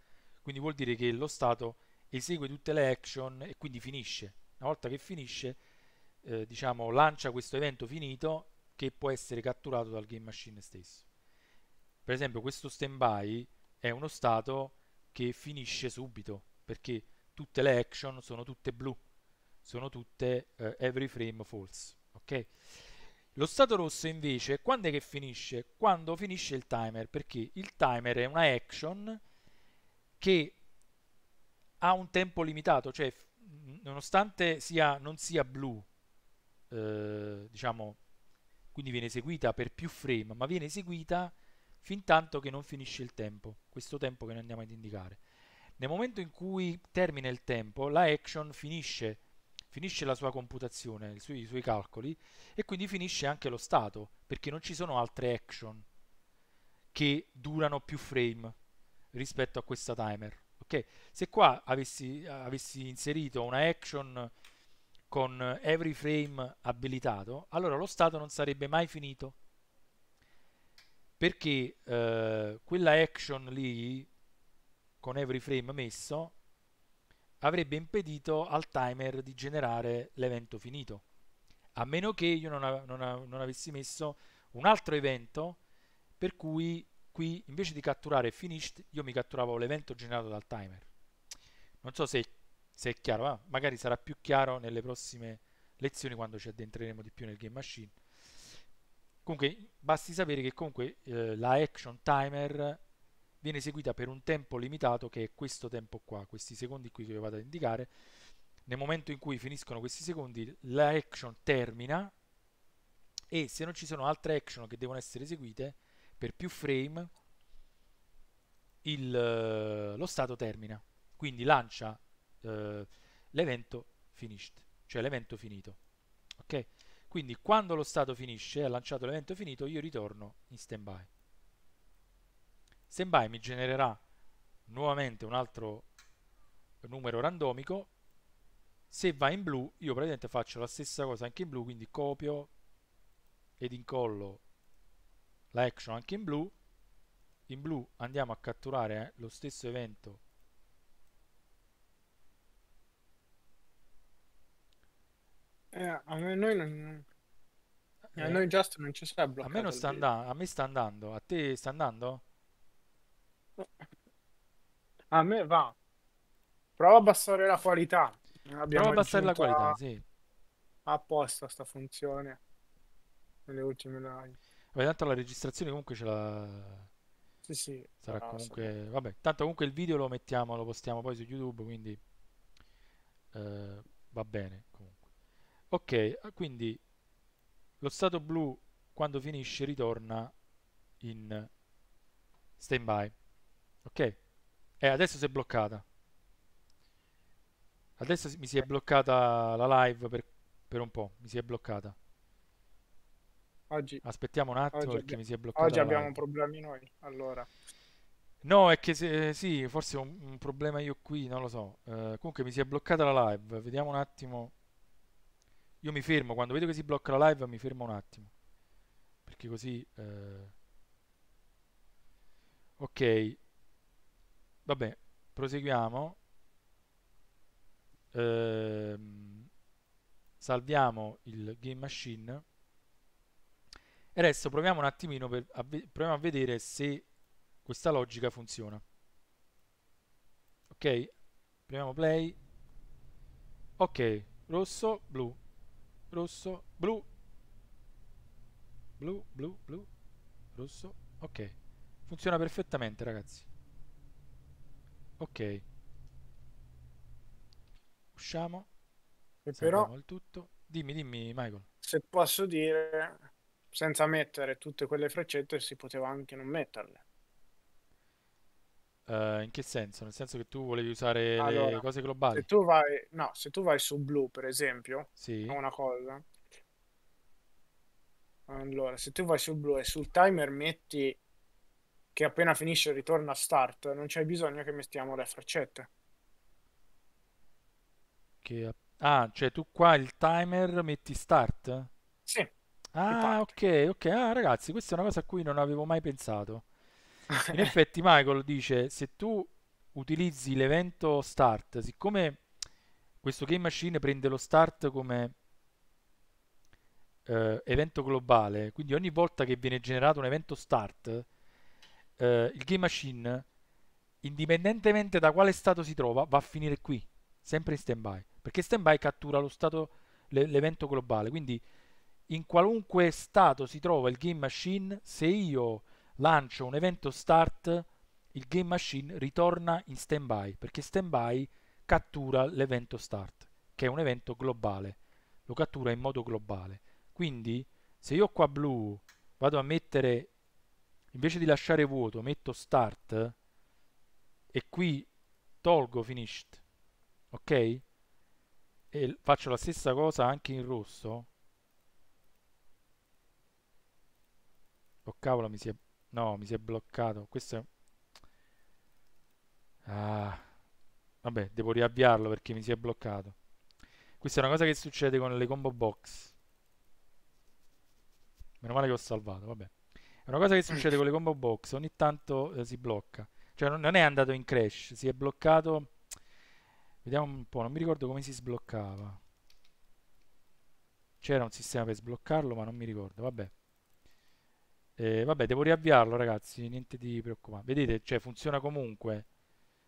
quindi vuol dire che lo stato esegue tutte le action e quindi finisce. Una volta che finisce, eh, diciamo, lancia questo evento finito che può essere catturato dal game machine stesso. Per esempio, questo standby è uno stato che finisce subito perché tutte le action sono tutte blu, sono tutte eh, every frame false. Okay? Lo stato rosso invece quando è che finisce? Quando finisce il timer, perché il timer è una action che ha un tempo limitato, cioè nonostante sia, non sia blu, eh, diciamo, quindi viene eseguita per più frame, ma viene eseguita fin tanto che non finisce il tempo, questo tempo che noi andiamo ad indicare. Nel momento in cui termina il tempo, la action finisce finisce la sua computazione, i suoi, i suoi calcoli e quindi finisce anche lo stato, perché non ci sono altre action che durano più frame rispetto a questa timer. Okay? Se qua avessi, avessi, inserito una action con every frame abilitato, allora lo stato non sarebbe mai finito. Perché eh, quella action lì, con every frame messo, avrebbe impedito al timer di generare l'evento finito, a meno che io non, av non, av non avessi messo un altro evento per cui qui invece di catturare finished io mi catturavo l'evento generato dal timer. Non so se, se è chiaro, ma magari sarà più chiaro nelle prossime lezioni quando ci addentreremo di più nel game machine. Comunque basti sapere che comunque eh, la action timer viene eseguita per un tempo limitato che è questo tempo qua, questi secondi qui che vi vado ad indicare. Nel momento in cui finiscono questi secondi la action termina e se non ci sono altre action che devono essere eseguite per più frame il, eh, lo stato termina. Quindi lancia eh, l'evento finished, cioè l'evento finito. Ok? Quindi quando lo stato finisce, ha lanciato l'evento finito, io ritorno in standby by mi genererà nuovamente un altro numero randomico se va in blu io praticamente faccio la stessa cosa anche in blu quindi copio ed incollo la action anche in blu in blu andiamo a catturare eh, lo stesso evento eh, a me, noi non eh, a noi Just non ci sta bloccato a me, sta andando, a me sta andando a te sta andando? A me va. Prova a abbassare la qualità. Abbiamo Prova a abbassare la qualità, a... sì. Apposta sta funzione. Nelle ultime live. Vabbè, tanto la registrazione comunque ce la... Sì, sì. Sarà però, comunque... Sì. Vabbè, tanto comunque il video lo mettiamo, lo postiamo poi su YouTube, quindi... Eh, va bene, comunque. Ok, ah, quindi... Lo stato blu, quando finisce, ritorna in stand-by ok e eh, adesso si è bloccata adesso mi si è bloccata la live per, per un po' mi si è bloccata oggi aspettiamo un attimo perché abbiamo, mi si è bloccata oggi abbiamo problemi noi allora No, è che se, eh, sì, forse un, un problema io qui, non lo so. Uh, comunque mi si è bloccata la live, vediamo un attimo. Io mi fermo, quando vedo che si blocca la live mi fermo un attimo. Perché così... Uh... Ok, Vabbè, proseguiamo. Ehm, salviamo il game machine. E adesso proviamo un attimino, per, a, proviamo a vedere se questa logica funziona. Ok, premiamo play. Ok, rosso, blu, rosso, blu, blu, blu, blu, rosso, ok. Funziona perfettamente ragazzi. Ok. Usciamo. E però... Il tutto. Dimmi, dimmi, Michael. Se posso dire, senza mettere tutte quelle freccette si poteva anche non metterle. Uh, in che senso? Nel senso che tu volevi usare allora, le cose globali? Se tu vai, no, se tu vai su blu, per esempio, sì. una cosa. Allora, se tu vai su blu e sul timer metti che appena finisce ritorna a start, non c'è bisogno che mettiamo le freccette. Che... Ah, cioè tu qua il timer metti start? Sì. Ah, ok, ok. Ah, ragazzi, questa è una cosa a cui non avevo mai pensato. <laughs> In effetti, Michael dice: se tu utilizzi l'evento start, siccome questo game machine prende lo start come eh, evento globale, quindi ogni volta che viene generato un evento start, eh, il game machine, indipendentemente da quale stato si trova, va a finire qui, sempre in standby, perché standby cattura lo stato, l'evento globale, quindi in qualunque stato si trova il game machine, se io lancio un evento start, il game machine ritorna in standby, perché standby cattura l'evento start, che è un evento globale, lo cattura in modo globale. Quindi se io qua blu vado a mettere invece di lasciare vuoto metto start e qui tolgo finished ok e faccio la stessa cosa anche in rosso oh cavolo mi si è no mi si è bloccato questo è ah vabbè devo riavviarlo perché mi si è bloccato questa è una cosa che succede con le combo box meno male che ho salvato vabbè una cosa che succede mm. con le combo box, ogni tanto eh, si blocca. Cioè non, non è andato in crash, si è bloccato... Vediamo un po', non mi ricordo come si sbloccava. C'era un sistema per sbloccarlo, ma non mi ricordo, vabbè. Eh, vabbè, devo riavviarlo, ragazzi, niente di preoccupato. Vedete, cioè, funziona comunque,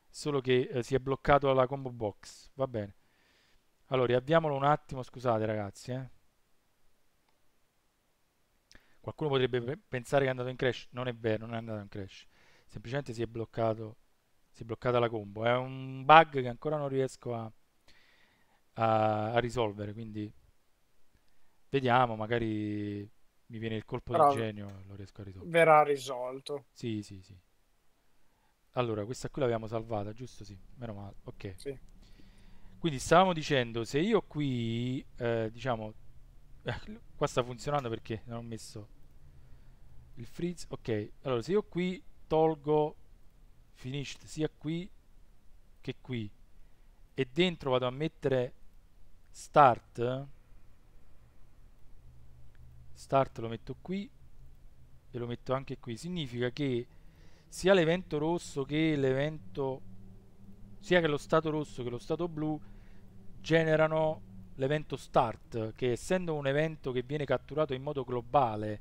solo che eh, si è bloccato la combo box, va bene. Allora, riavviamolo un attimo, scusate ragazzi, eh. Qualcuno potrebbe pensare che è andato in crash, non è vero, non è andato in crash, semplicemente si è bloccato, si è bloccata la combo, è un bug che ancora non riesco a, a, a risolvere, quindi vediamo, magari mi viene il colpo Però di genio, lo riesco a risolvere. Verrà risolto. Sì, sì, sì. Allora, questa qui l'abbiamo salvata, giusto? Sì, meno male. Ok. Sì. Quindi stavamo dicendo, se io qui, eh, diciamo, eh, qua sta funzionando perché non ho messo il freeze ok allora se io qui tolgo finished sia qui che qui e dentro vado a mettere start start lo metto qui e lo metto anche qui significa che sia l'evento rosso che l'evento sia che lo stato rosso che lo stato blu generano l'evento start che essendo un evento che viene catturato in modo globale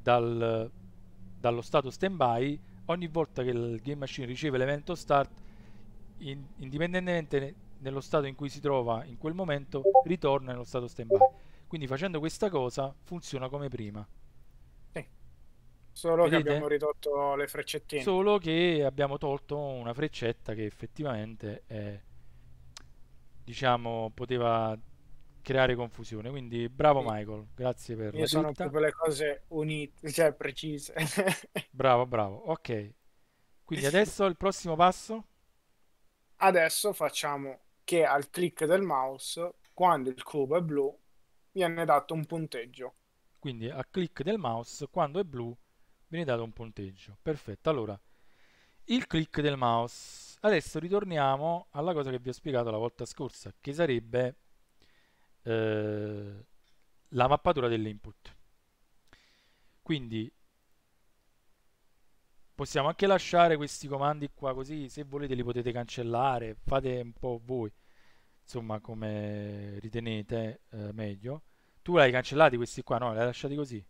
dal, dallo stato standby ogni volta che il game machine riceve l'evento start in, indipendentemente nello stato in cui si trova in quel momento ritorna nello stato standby quindi facendo questa cosa funziona come prima solo Vedete? che abbiamo ridotto le freccettine solo che abbiamo tolto una freccetta che effettivamente è diciamo poteva creare confusione. Quindi bravo sì. Michael, grazie per... Io sono per le cose unite, cioè precise. <laughs> bravo, bravo. Ok. Quindi adesso il prossimo passo? Adesso facciamo che al click del mouse, quando il cubo è blu, viene dato un punteggio. Quindi al click del mouse, quando è blu, viene dato un punteggio. Perfetto. Allora, il click del mouse. Adesso ritorniamo alla cosa che vi ho spiegato la volta scorsa, che sarebbe eh, la mappatura dell'input. Quindi possiamo anche lasciare questi comandi qua così, se volete li potete cancellare, fate un po' voi, insomma come ritenete eh, meglio. Tu l'hai cancellati questi qua, no? Li hai lasciati così?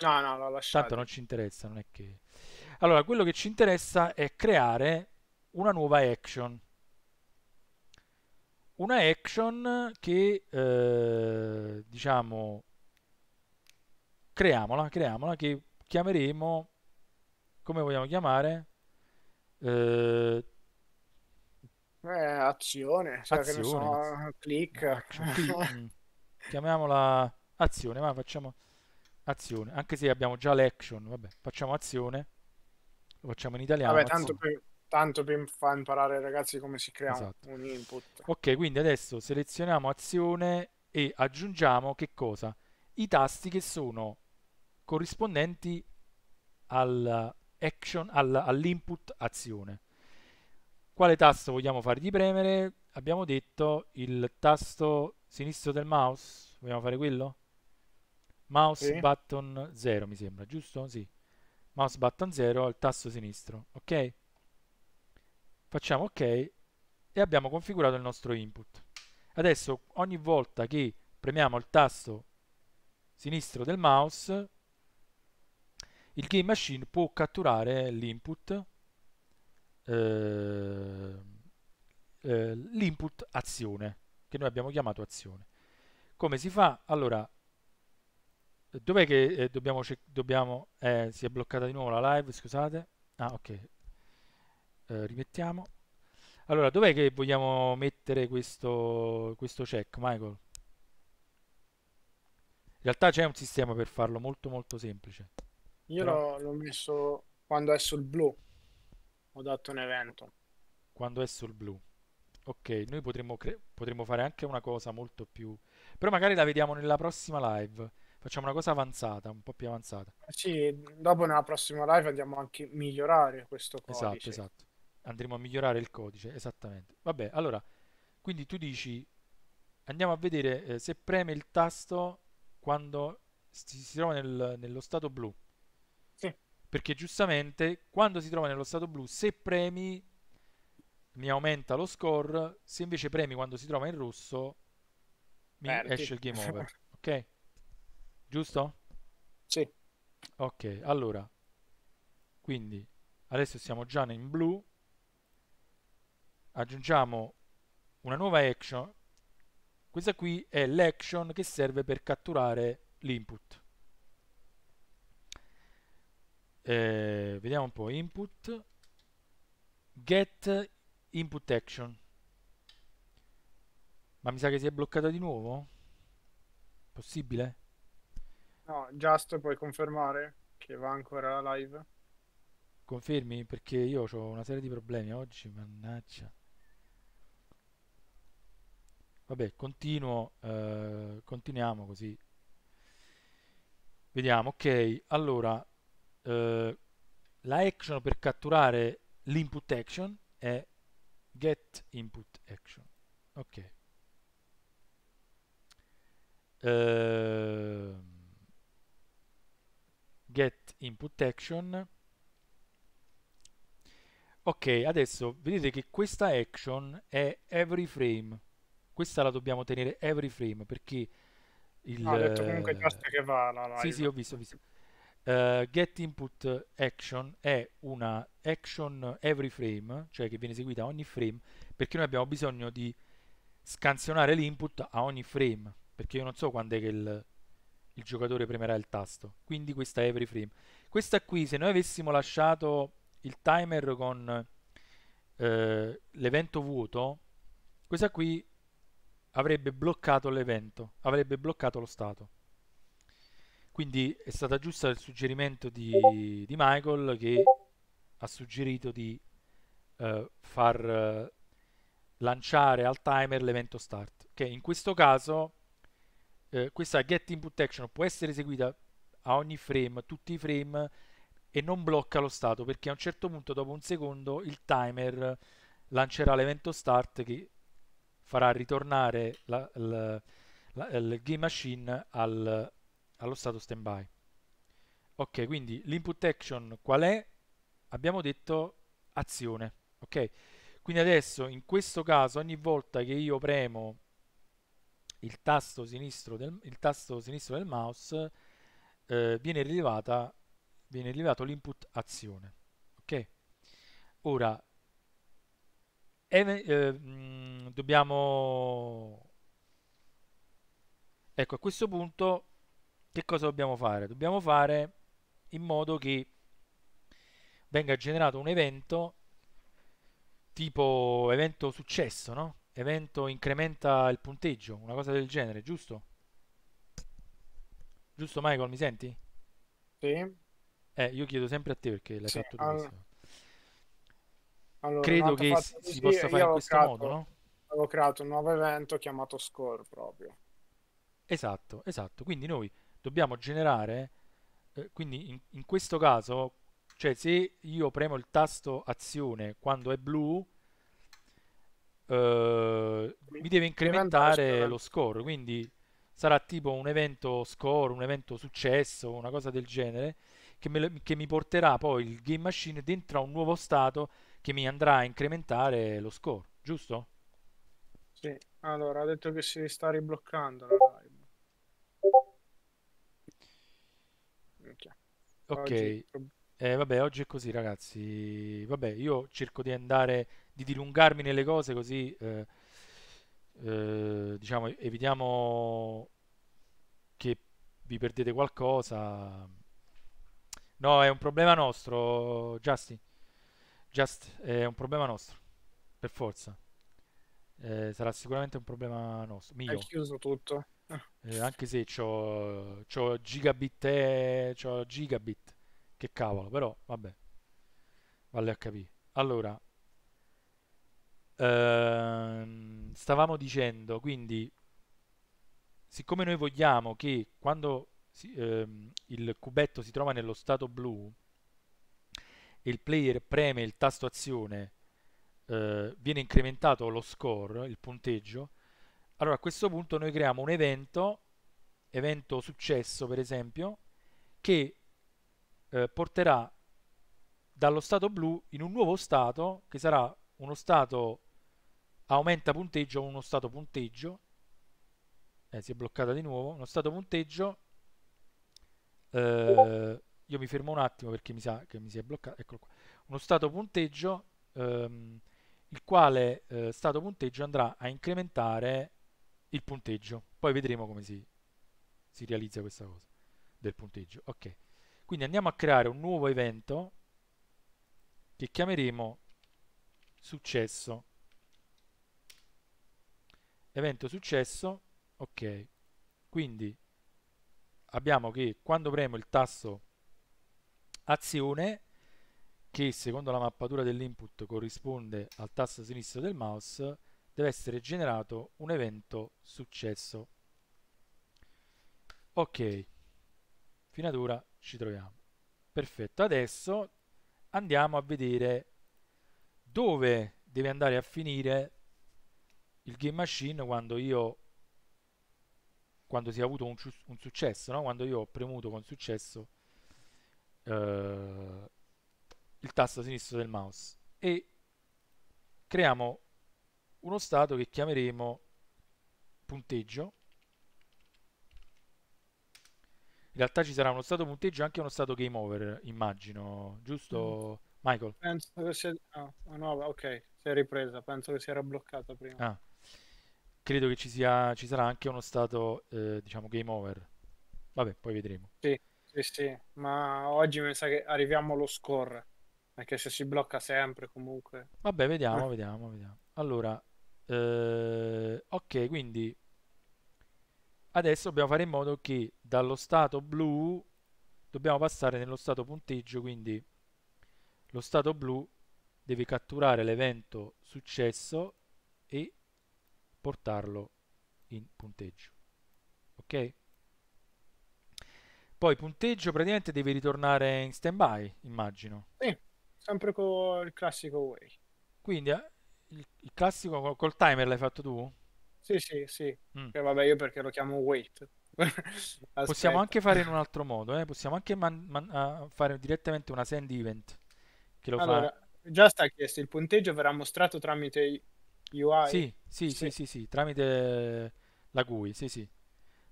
No, no, l'ho lasciato. Tanto non ci interessa, non è che... Allora, quello che ci interessa è creare una nuova action una action che eh, diciamo creiamola, creiamola che chiameremo come vogliamo chiamare eh, eh, azione, cioè azione. So, click. Action, click. <laughs> Mm, chiamiamola azione, ma facciamo azione, anche se abbiamo già l'action, vabbè, facciamo azione, lo facciamo in italiano. Vabbè, tanto per, tanto per far imparare ai ragazzi come si crea esatto. un input. Ok, quindi adesso selezioniamo azione e aggiungiamo che cosa? I tasti che sono corrispondenti al action, al, all'input azione. Quale tasto vogliamo fargli premere? Abbiamo detto il tasto sinistro del mouse, vogliamo fare quello? Mouse sì. button 0 mi sembra, giusto? Sì. Mouse button 0 al tasto sinistro, ok? facciamo ok e abbiamo configurato il nostro input. Adesso ogni volta che premiamo il tasto sinistro del mouse il game machine può catturare l'input eh, eh, l'input azione che noi abbiamo chiamato azione. Come si fa? Allora dov'è che eh, dobbiamo, dobbiamo eh, si è bloccata di nuovo la live, scusate. Ah, ok, eh, rimettiamo. Allora, dov'è che vogliamo mettere questo, questo check, Michael? In realtà c'è un sistema per farlo molto molto semplice. Io Però... l'ho messo quando è sul blu. Ho dato un evento. Quando è sul blu. Ok, noi potremmo, potremmo fare anche una cosa molto più... Però magari la vediamo nella prossima live. Facciamo una cosa avanzata, un po' più avanzata. Sì, dopo nella prossima live andiamo anche a migliorare questo codice. Esatto, esatto andremo a migliorare il codice, esattamente. Vabbè, allora, quindi tu dici, andiamo a vedere eh, se preme il tasto quando si, si trova nel, nello stato blu. Sì. Perché giustamente, quando si trova nello stato blu, se premi mi aumenta lo score, se invece premi quando si trova in rosso, mi Perdi. esce il game <laughs> over. ok? Giusto? Sì. Ok, allora, quindi adesso siamo già in blu, aggiungiamo una nuova action. Questa qui è l'action che serve per catturare l'input. Eh, vediamo un po' input get input action ma mi sa che si è bloccata di nuovo possibile? no just puoi confermare che va ancora live confermi perché io ho una serie di problemi oggi mannaggia Vabbè, continuo, eh, continuiamo così. Vediamo, ok, allora eh, la action per catturare l'input action è get input action. Ok. Eh, get input action. Ok, adesso vedete che questa action è every frame questa la dobbiamo tenere every frame perché il, no, ho detto comunque basta che va la live. Sì, sì, ho visto, ho visto. Uh, get input action è una action every frame, cioè che viene eseguita ogni frame, perché noi abbiamo bisogno di scansionare l'input a ogni frame, perché io non so quando è che il, il giocatore premerà il tasto. Quindi questa è every frame. Questa qui, se noi avessimo lasciato il timer con eh, l'evento vuoto, questa qui avrebbe bloccato l'evento, avrebbe bloccato lo stato. Quindi è stato giusto il suggerimento di, di, Michael che ha suggerito di eh, far eh, lanciare al timer l'evento start, che in questo caso eh, questa get input action può essere eseguita a ogni frame, tutti i frame e non blocca lo stato perché a un certo punto dopo un secondo il timer eh, lancerà l'evento start che farà ritornare la, la, la, il game machine al, allo stato standby. Ok, quindi l'input action qual è? Abbiamo detto azione. Ok, quindi adesso in questo caso ogni volta che io premo il tasto sinistro del, tasto sinistro del mouse eh, viene, rilevata, viene rilevato l'input azione. Ok, ora e, eh, mm, dobbiamo... Ecco, a questo punto che cosa dobbiamo fare? Dobbiamo fare in modo che venga generato un evento tipo evento successo, no? Evento incrementa il punteggio, una cosa del genere, giusto? Giusto Michael, mi senti? Sì. Eh, io chiedo sempre a te perché l'hai sì, fatto tu. All... Allora, Credo che si, si possa fare in questo creato, modo, no? Avevo creato un nuovo evento chiamato score proprio. Esatto, esatto. Quindi noi dobbiamo generare, eh, quindi in, in, questo caso, cioè se io premo il tasto azione quando è blu, eh, mi deve incrementare lo score, quindi sarà tipo un evento score, un evento successo, una cosa del genere, che, me, che mi porterà poi il game machine dentro a un nuovo stato che mi andrà a incrementare lo score, giusto? Sì, allora ha detto che si sta ribloccando la live. Ok, oggi... Eh, vabbè, oggi è così ragazzi. Vabbè, io cerco di andare, di dilungarmi nelle cose così, eh, eh, diciamo, evitiamo che vi perdete qualcosa. No, è un problema nostro, Justin. Just è un problema nostro, per forza. Eh, sarà sicuramente un problema nostro. Mio. Hai chiuso tutto. Eh, anche se c'ho, c'ho gigabit, e, c'ho gigabit, che cavolo, però vabbè, vale a capire. Allora, ehm, stavamo dicendo, quindi, siccome noi vogliamo che quando si, ehm, il cubetto si trova nello stato blu, il player preme il tasto azione eh, viene incrementato lo score, il punteggio, allora a questo punto noi creiamo un evento, evento successo per esempio, che eh, porterà dallo stato blu in un nuovo stato che sarà uno stato aumenta punteggio o uno stato punteggio, eh, si è bloccata di nuovo, uno stato punteggio eh, io mi fermo un attimo perché mi sa che mi si è bloccato, eccolo qua, uno stato punteggio, ehm, il quale eh, stato punteggio andrà a incrementare il punteggio, poi vedremo come si, si realizza questa cosa del punteggio, ok. Quindi andiamo a creare un nuovo evento che chiameremo successo. Evento successo, ok. Quindi abbiamo che quando premo il tasto azione che secondo la mappatura dell'input corrisponde al tasto sinistro del mouse deve essere generato un evento successo. Ok, fino ad ora ci troviamo. Perfetto, adesso andiamo a vedere dove deve andare a finire il game machine quando io quando si è avuto un, un successo, no? quando io ho premuto con successo eh, il tasto sinistro del mouse e creiamo uno stato che chiameremo punteggio in realtà ci sarà uno stato punteggio e anche uno stato game over immagino giusto mm. Michael penso che sia no, no, ok si è ripresa penso che si era bloccata prima ah. credo che ci, sia... ci sarà anche uno stato eh, diciamo game over vabbè poi vedremo sì sì, sì, ma oggi mi sa che arriviamo allo score. Perché se si blocca sempre comunque. Vabbè, vediamo, <laughs> vediamo, vediamo. Allora, eh, ok, quindi adesso dobbiamo fare in modo che dallo stato blu dobbiamo passare nello stato punteggio, quindi lo stato blu deve catturare l'evento successo e portarlo in punteggio. Ok? Poi punteggio praticamente devi ritornare in stand by, immagino. Sì, sempre con il classico way. Quindi eh, il, il, classico col, col, timer l'hai fatto tu? Sì, sì, sì. Mm. Eh, vabbè, io perché lo chiamo wait. <laughs> Possiamo anche fare in un altro modo, eh? possiamo anche man- man- ah, fare direttamente una send event. Che lo allora, fa... già sta chiesto, il punteggio verrà mostrato tramite UI? Sì, sì, sì, sì, sì, sì tramite la GUI, sì, sì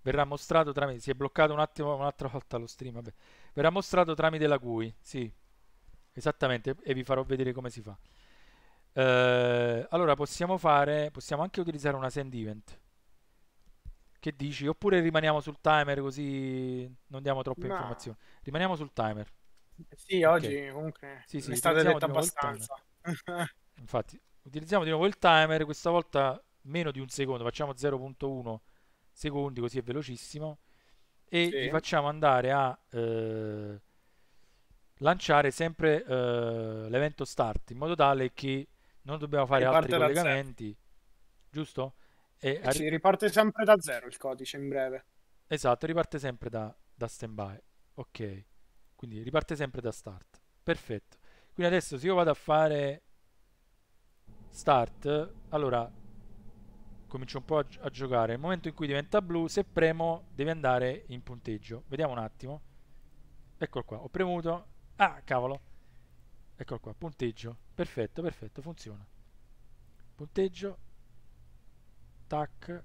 verrà mostrato tramite si è bloccato un attimo un'altra volta lo stream vabbè. verrà mostrato tramite la GUI sì esattamente e vi farò vedere come si fa eh, allora possiamo fare possiamo anche utilizzare una send event che dici oppure rimaniamo sul timer così non diamo troppe no. informazioni rimaniamo sul timer sì okay. oggi comunque sì, sì, è stata detta abbastanza <laughs> infatti utilizziamo di nuovo il timer questa volta meno di un secondo facciamo 0.1 secondi, così è velocissimo. E sì. gli facciamo andare a eh, lanciare sempre eh, l'evento start in modo tale che non dobbiamo fare altri collegamenti, giusto? E arri- sì, riparte sempre da zero il codice in breve. Esatto, riparte sempre da, da stand Ok, quindi riparte sempre da start. Perfetto. Quindi adesso se io vado a fare start, allora comincio un po' a, a giocare. Nel momento in cui diventa blu, se premo, deve andare in punteggio. Vediamo un attimo. Eccolo qua, ho premuto. Ah, cavolo. Eccolo qua, punteggio. Perfetto, perfetto, funziona. Punteggio. Tac.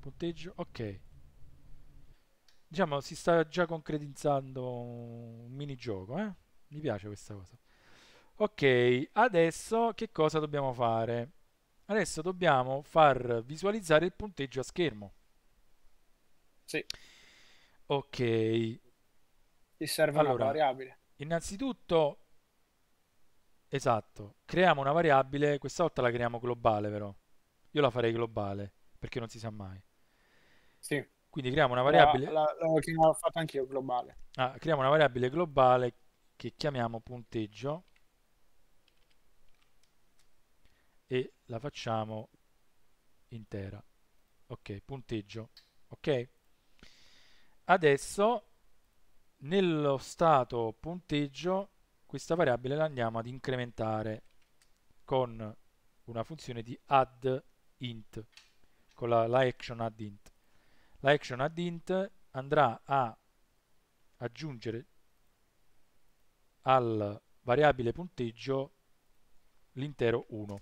Punteggio. Ok. Diciamo, si sta già concretizzando un minigioco, eh? Mi piace questa cosa. Ok, adesso che cosa dobbiamo fare? Adesso dobbiamo far visualizzare il punteggio a schermo. Sì. Ok. Ti serve allora, una variabile. Innanzitutto, esatto, creiamo una variabile, questa volta la creiamo globale però. Io la farei globale, perché non si sa mai. Sì. Quindi creiamo una variabile... La, la, la, l'ho fatta anch'io globale. Ah, creiamo una variabile globale che chiamiamo punteggio e la facciamo intera ok punteggio ok adesso nello stato punteggio questa variabile la andiamo ad incrementare con una funzione di add int con la, la action add int la action add int andrà a aggiungere al variabile punteggio l'intero 1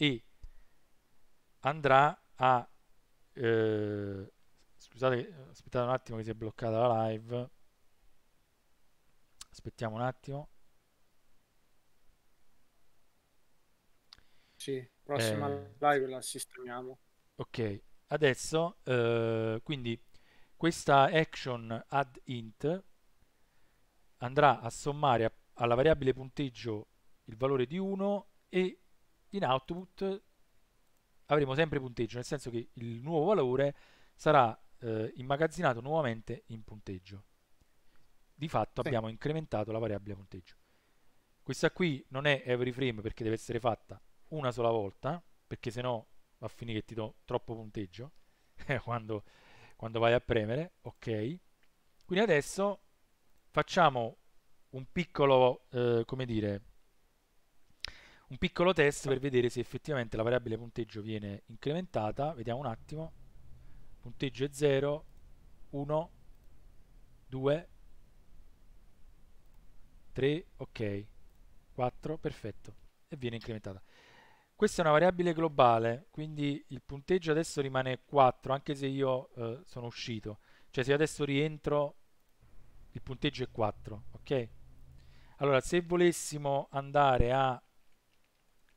e andrà a eh, scusate aspettate un attimo che si è bloccata la live aspettiamo un attimo sì prossima eh, live la sistemiamo ok adesso eh, quindi questa action add int andrà a sommare a, alla variabile punteggio il valore di 1 e in output avremo sempre punteggio, nel senso che il nuovo valore sarà eh, immagazzinato nuovamente in punteggio. Di fatto sì. abbiamo incrementato la variabile punteggio. Questa qui non è every frame perché deve essere fatta una sola volta, perché sennò va a finire che ti do troppo punteggio <laughs> eh, quando, quando vai a premere, ok. Quindi adesso facciamo un piccolo, eh, come dire, un piccolo test per vedere se effettivamente la variabile punteggio viene incrementata. Vediamo un attimo. Punteggio è 0, 1, 2, 3, ok, 4, perfetto, e viene incrementata. Questa è una variabile globale, quindi il punteggio adesso rimane 4, anche se io eh, sono uscito. Cioè se adesso rientro, il punteggio è 4, ok? Allora, se volessimo andare a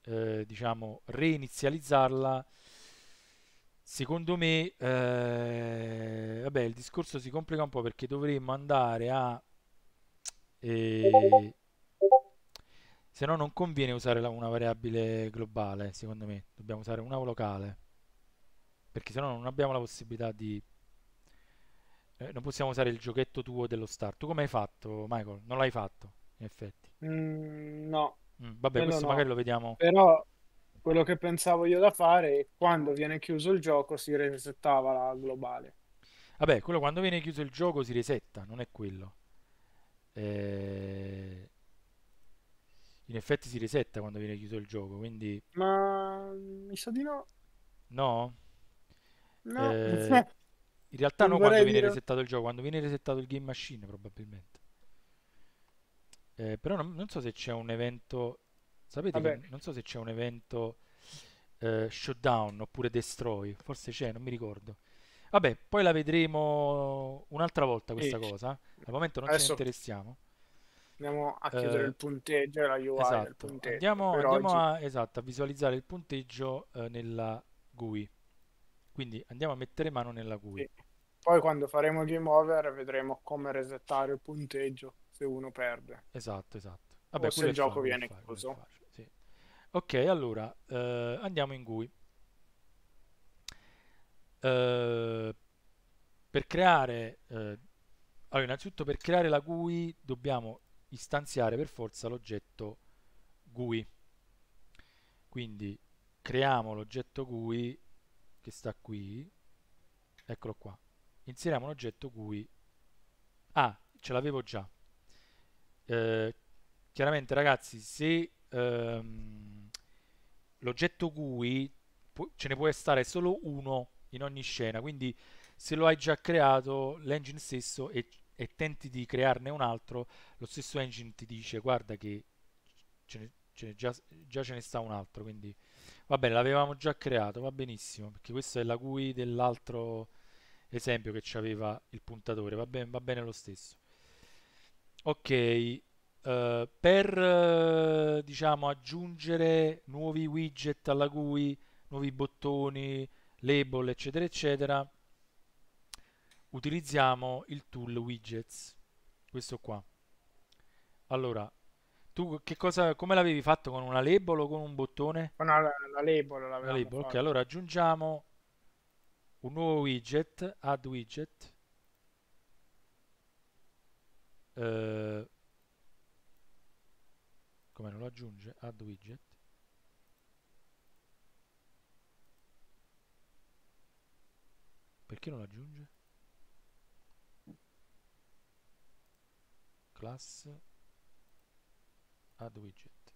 eh, diciamo, reinizializzarla, secondo me, eh, vabbè, il discorso si complica un po' perché dovremmo andare a... Eh, se no non conviene usare la, una variabile globale, secondo me, dobbiamo usare una locale, perché se no non abbiamo la possibilità di... Eh, non possiamo usare il giochetto tuo dello start. Tu come hai fatto, Michael? Non l'hai fatto, in effetti. Mm, no, Mm, vabbè, quello questo no. magari lo vediamo. Però quello che pensavo io da fare è quando viene chiuso il gioco si resettava la globale. Vabbè, quello quando viene chiuso il gioco si resetta, non è quello. Eh... In effetti si resetta quando viene chiuso il gioco, quindi... Ma mi sa di no. No? No. Eh... <laughs> In realtà non no quando viene dire... resettato il gioco, quando viene resettato il game machine probabilmente. Eh, però non, non, so se c'è un evento. Sapete che non so se c'è un evento eh, shutdown oppure destroy. Forse c'è, non mi ricordo. Vabbè, poi la vedremo un'altra volta questa e... cosa. Al momento non Adesso... ce ne interessiamo andiamo a chiudere eh, il punteggio e la UI esatto. punteggio andiamo, andiamo a, esatto, a, visualizzare il punteggio eh, nella GUI quindi andiamo a mettere mano nella GUI sì. poi quando faremo game over vedremo come resettare il punteggio se uno perde. Esatto, esatto. Vabbè, se il gioco fun, viene chiuso. sì. Ok, allora eh, andiamo in GUI. Eh, per creare, eh, allora, innanzitutto per creare la GUI dobbiamo istanziare per forza l'oggetto GUI. Quindi creiamo l'oggetto GUI che sta qui, eccolo qua. Inseriamo l'oggetto GUI. Ah, ce l'avevo già. Eh, chiaramente ragazzi se ehm, l'oggetto GUI ce ne può stare solo uno in ogni scena quindi se lo hai già creato l'engine stesso e, e tenti di crearne un altro lo stesso engine ti dice guarda che ce ne, ce ne già, già, ce ne sta un altro quindi va bene l'avevamo già creato va benissimo perché questa è la GUI dell'altro esempio che ci aveva il puntatore va bene, va bene lo stesso Ok, uh, per uh, diciamo aggiungere nuovi widget alla GUI, nuovi bottoni, label, eccetera, eccetera, utilizziamo il tool widgets, questo qua. Allora, tu che cosa, come l'avevi fatto con una label o con un bottone? Con una, la label, la label ok, allora aggiungiamo un nuovo widget, add widget, eh, come non lo aggiunge? add widget perché non lo aggiunge? class add widget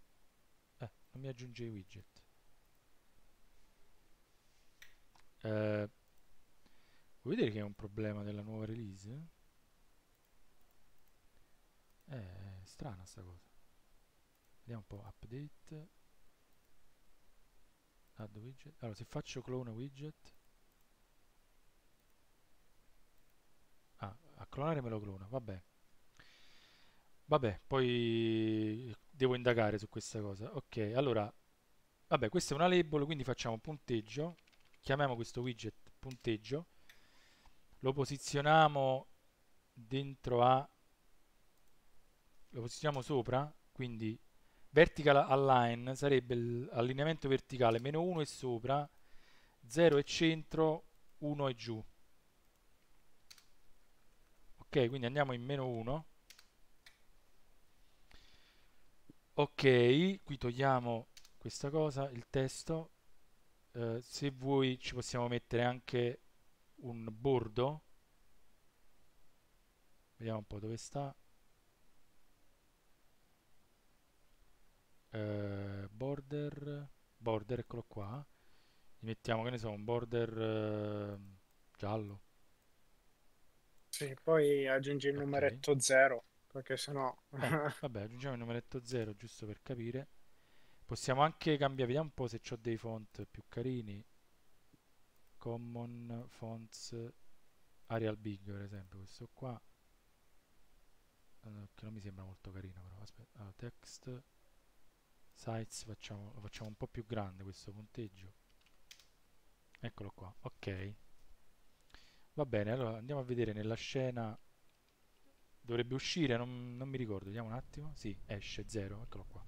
eh, non mi aggiunge i widget eh, vuoi dire che è un problema della nuova release? è eh, eh, strana sta cosa. Vediamo un po', update. Add ah, widget. Allora, se faccio clone widget... Ah, a clonare me lo clona, vabbè. Vabbè, poi devo indagare su questa cosa. Ok, allora... Vabbè, questa è una label, quindi facciamo punteggio. Chiamiamo questo widget punteggio. Lo posizioniamo dentro a lo posizioniamo sopra, quindi vertical align sarebbe l'allineamento verticale, meno 1 è sopra, 0 è centro, 1 è giù. Ok, quindi andiamo in meno 1. Ok, qui togliamo questa cosa, il testo. Eh, se vuoi ci possiamo mettere anche un bordo. Vediamo un po' dove sta. eh, border border eccolo qua gli mettiamo che ne so un border eh, giallo sì, poi aggiungi il okay. numeretto 0 perché sennò eh, vabbè aggiungiamo il numeretto 0 giusto per capire possiamo anche cambiare vediamo un po' se ho dei font più carini common fonts Arial Big per esempio questo qua eh, che non mi sembra molto carino però aspetta allora, ah, text size facciamo, lo facciamo un po' più grande questo punteggio eccolo qua ok va bene allora andiamo a vedere nella scena dovrebbe uscire non, non mi ricordo vediamo un attimo sì esce 0 eccolo qua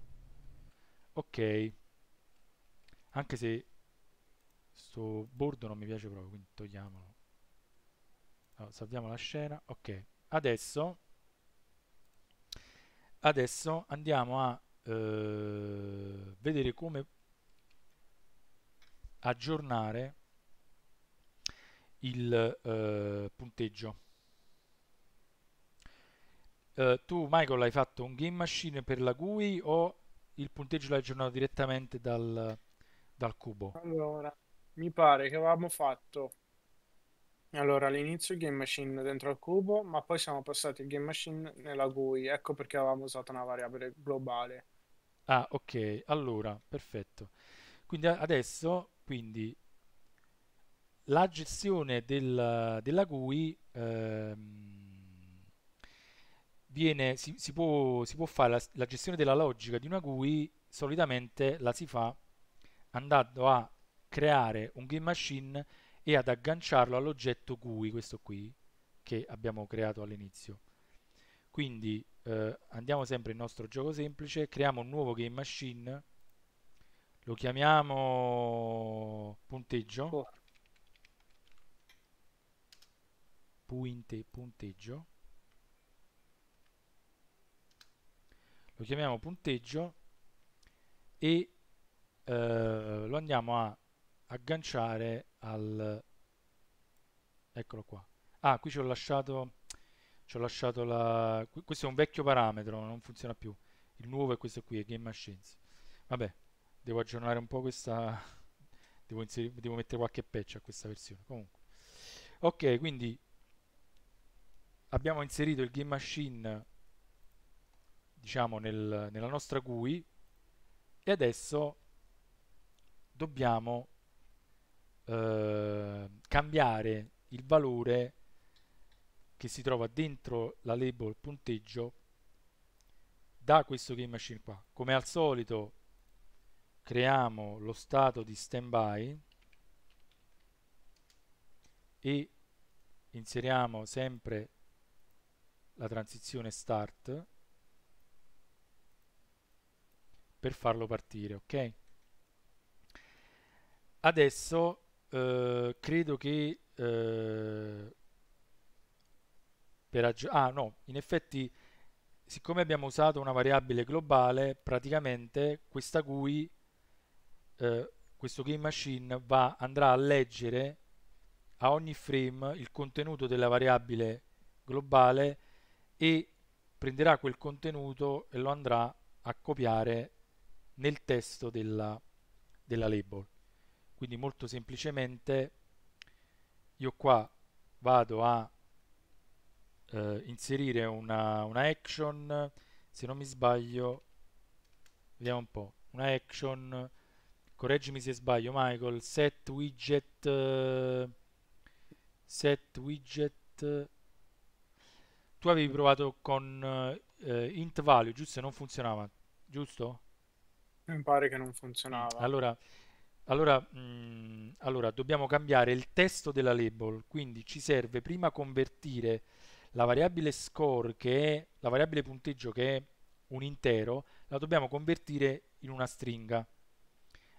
ok anche se sto bordo non mi piace proprio quindi togliamolo allora, salviamo la scena ok adesso adesso andiamo a eh, vedere come aggiornare il eh, punteggio. Eh, tu Michael hai fatto un game machine per la GUI o il punteggio l'hai aggiornato direttamente dal, dal cubo? Allora, mi pare che avevamo fatto allora, all'inizio il game machine dentro al cubo, ma poi siamo passati il game machine nella GUI, ecco perché avevamo usato una variabile globale. Ah, ok, allora, perfetto. Quindi adesso, quindi, la gestione del, della GUI ehm, viene, si, si, può, si, può, fare, la, la, gestione della logica di una GUI solitamente la si fa andando a creare un game machine e ad agganciarlo all'oggetto GUI, questo qui, che abbiamo creato all'inizio. Quindi eh, andiamo sempre nel nostro gioco semplice, creiamo un nuovo game machine, lo chiamiamo punteggio, oh. punteggio, lo chiamiamo punteggio e eh, lo andiamo a agganciare al eccolo qua ah qui ci ho lasciato ci ho lasciato la... questo è un vecchio parametro, non funziona più il nuovo è questo qui, è Game Machines vabbè, devo aggiornare un po' questa <laughs> devo, inserire, devo mettere qualche patch a questa versione comunque ok, quindi abbiamo inserito il Game Machine diciamo nel, nella nostra GUI e adesso dobbiamo eh, cambiare il valore che si trova dentro la label punteggio da questo game machine qua come al solito creiamo lo stato di standby e inseriamo sempre la transizione start per farlo partire ok adesso eh, credo che eh, per aggiornare. Ah no, in effetti siccome abbiamo usato una variabile globale, praticamente questa GUI, eh, questo game machine va, andrà a leggere a ogni frame il contenuto della variabile globale e prenderà quel contenuto e lo andrà a copiare nel testo della, della label. Quindi molto semplicemente io qua vado a eh, inserire una, una action, se non mi sbaglio, vediamo un po', una action, correggimi se sbaglio Michael, set widget, eh, set widget, tu avevi provato con uh, int value, giusto? Non funzionava, giusto? Mi pare che non funzionava. Allora, allora, mh, mm, allora dobbiamo cambiare il testo della label, quindi ci serve prima convertire la variabile score che è la variabile punteggio che è un intero la dobbiamo convertire in una stringa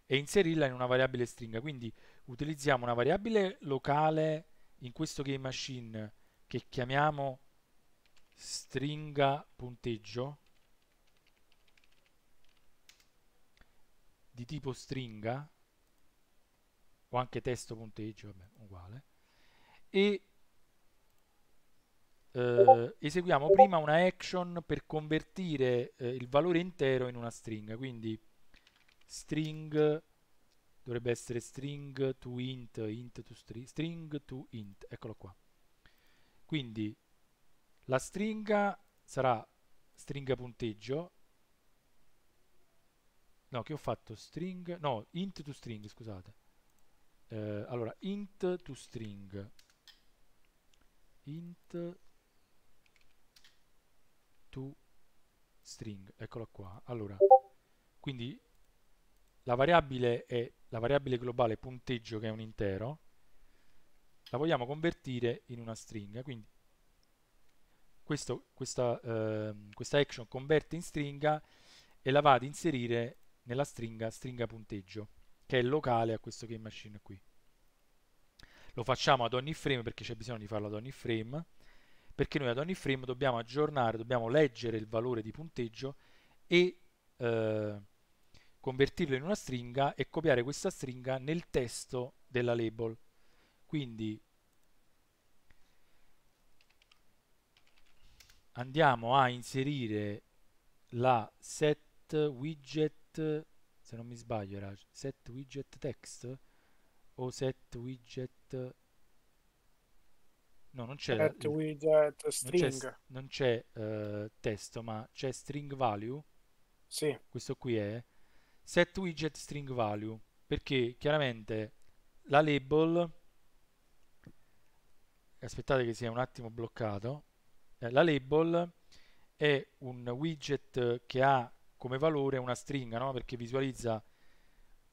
e inserirla in una variabile stringa quindi utilizziamo una variabile locale in questo game machine che chiamiamo stringa punteggio di tipo stringa o anche testo punteggio vabbè, uguale e eh, eseguiamo prima una action per convertire eh, il valore intero in una stringa, quindi string dovrebbe essere string to int, int to string, string to int, eccolo qua. Quindi la stringa sarà stringa punteggio, no che ho fatto string, no int to string scusate, eh, allora int to string, int to string, eccola qua. Allora, quindi la variabile è la variabile globale punteggio che è un intero, la vogliamo convertire in una stringa, quindi questo, questa, eh, questa action converte in stringa e la va ad inserire nella stringa stringa punteggio, che è locale a questo game machine qui. Lo facciamo ad ogni frame perché c'è bisogno di farlo ad ogni frame perché noi ad ogni frame dobbiamo aggiornare, dobbiamo leggere il valore di punteggio e eh, convertirlo in una stringa e copiare questa stringa nel testo della label. Quindi andiamo a inserire la set widget, se non mi sbaglio era set widget text o set widget No, non c'è, set widget string. Non c'è, eh, testo, ma c'è string value. Sì. Questo qui è set widget string value, perché chiaramente la label aspettate che sia un attimo bloccato. Eh, la label è un widget che ha come valore una stringa, no? perché visualizza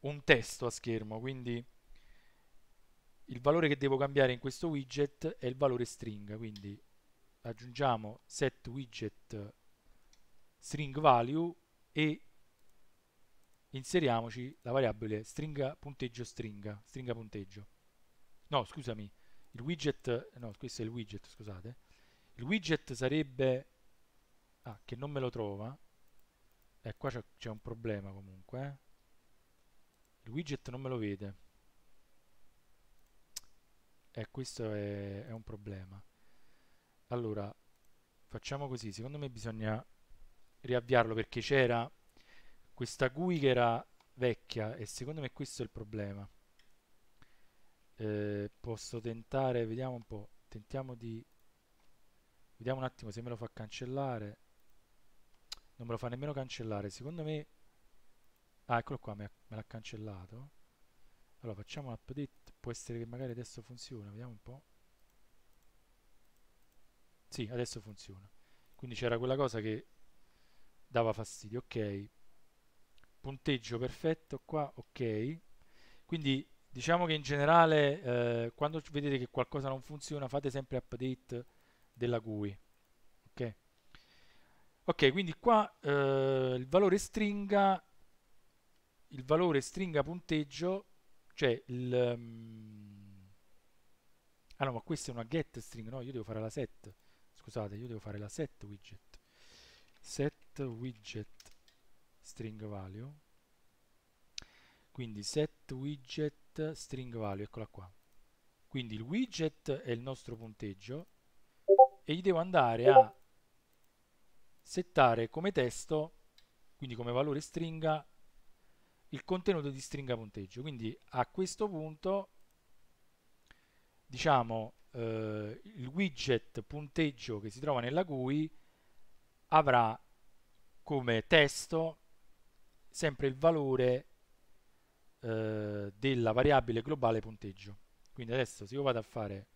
un testo a schermo, quindi il valore che devo cambiare in questo widget è il valore string quindi aggiungiamo set widget string value e inseriamoci la variabile stringa punteggio stringa, stringa punteggio. No, scusami, il widget, no, questo è il widget, scusate. Il widget sarebbe, ah, che non me lo trova, e eh, qua c'è un problema comunque, eh. il widget non me lo vede e eh, questo è, è un problema allora facciamo così secondo me bisogna riavviarlo perché c'era questa GUI che era vecchia e secondo me questo è il problema eh, posso tentare vediamo un po' tentiamo di vediamo un attimo se me lo fa cancellare non me lo fa nemmeno cancellare secondo me ah eccolo qua me, me l'ha cancellato allora facciamo un update può essere che magari adesso funziona vediamo un po' sì adesso funziona quindi c'era quella cosa che dava fastidio ok punteggio perfetto qua ok quindi diciamo che in generale eh, quando vedete che qualcosa non funziona fate sempre update della GUI ok ok quindi qua eh, il valore stringa il valore stringa punteggio cioè, il... Um... Ah no, ma questa è una get string, no? Io devo fare la set. Scusate, io devo fare la set widget. Set widget string value. Quindi set widget string value, eccola qua. Quindi il widget è il nostro punteggio e gli devo andare a settare come testo, quindi come valore stringa, il contenuto di stringa punteggio. Quindi a questo punto diciamo eh, il widget punteggio che si trova nella GUI avrà come testo sempre il valore eh, della variabile globale punteggio. Quindi adesso se io vado a fare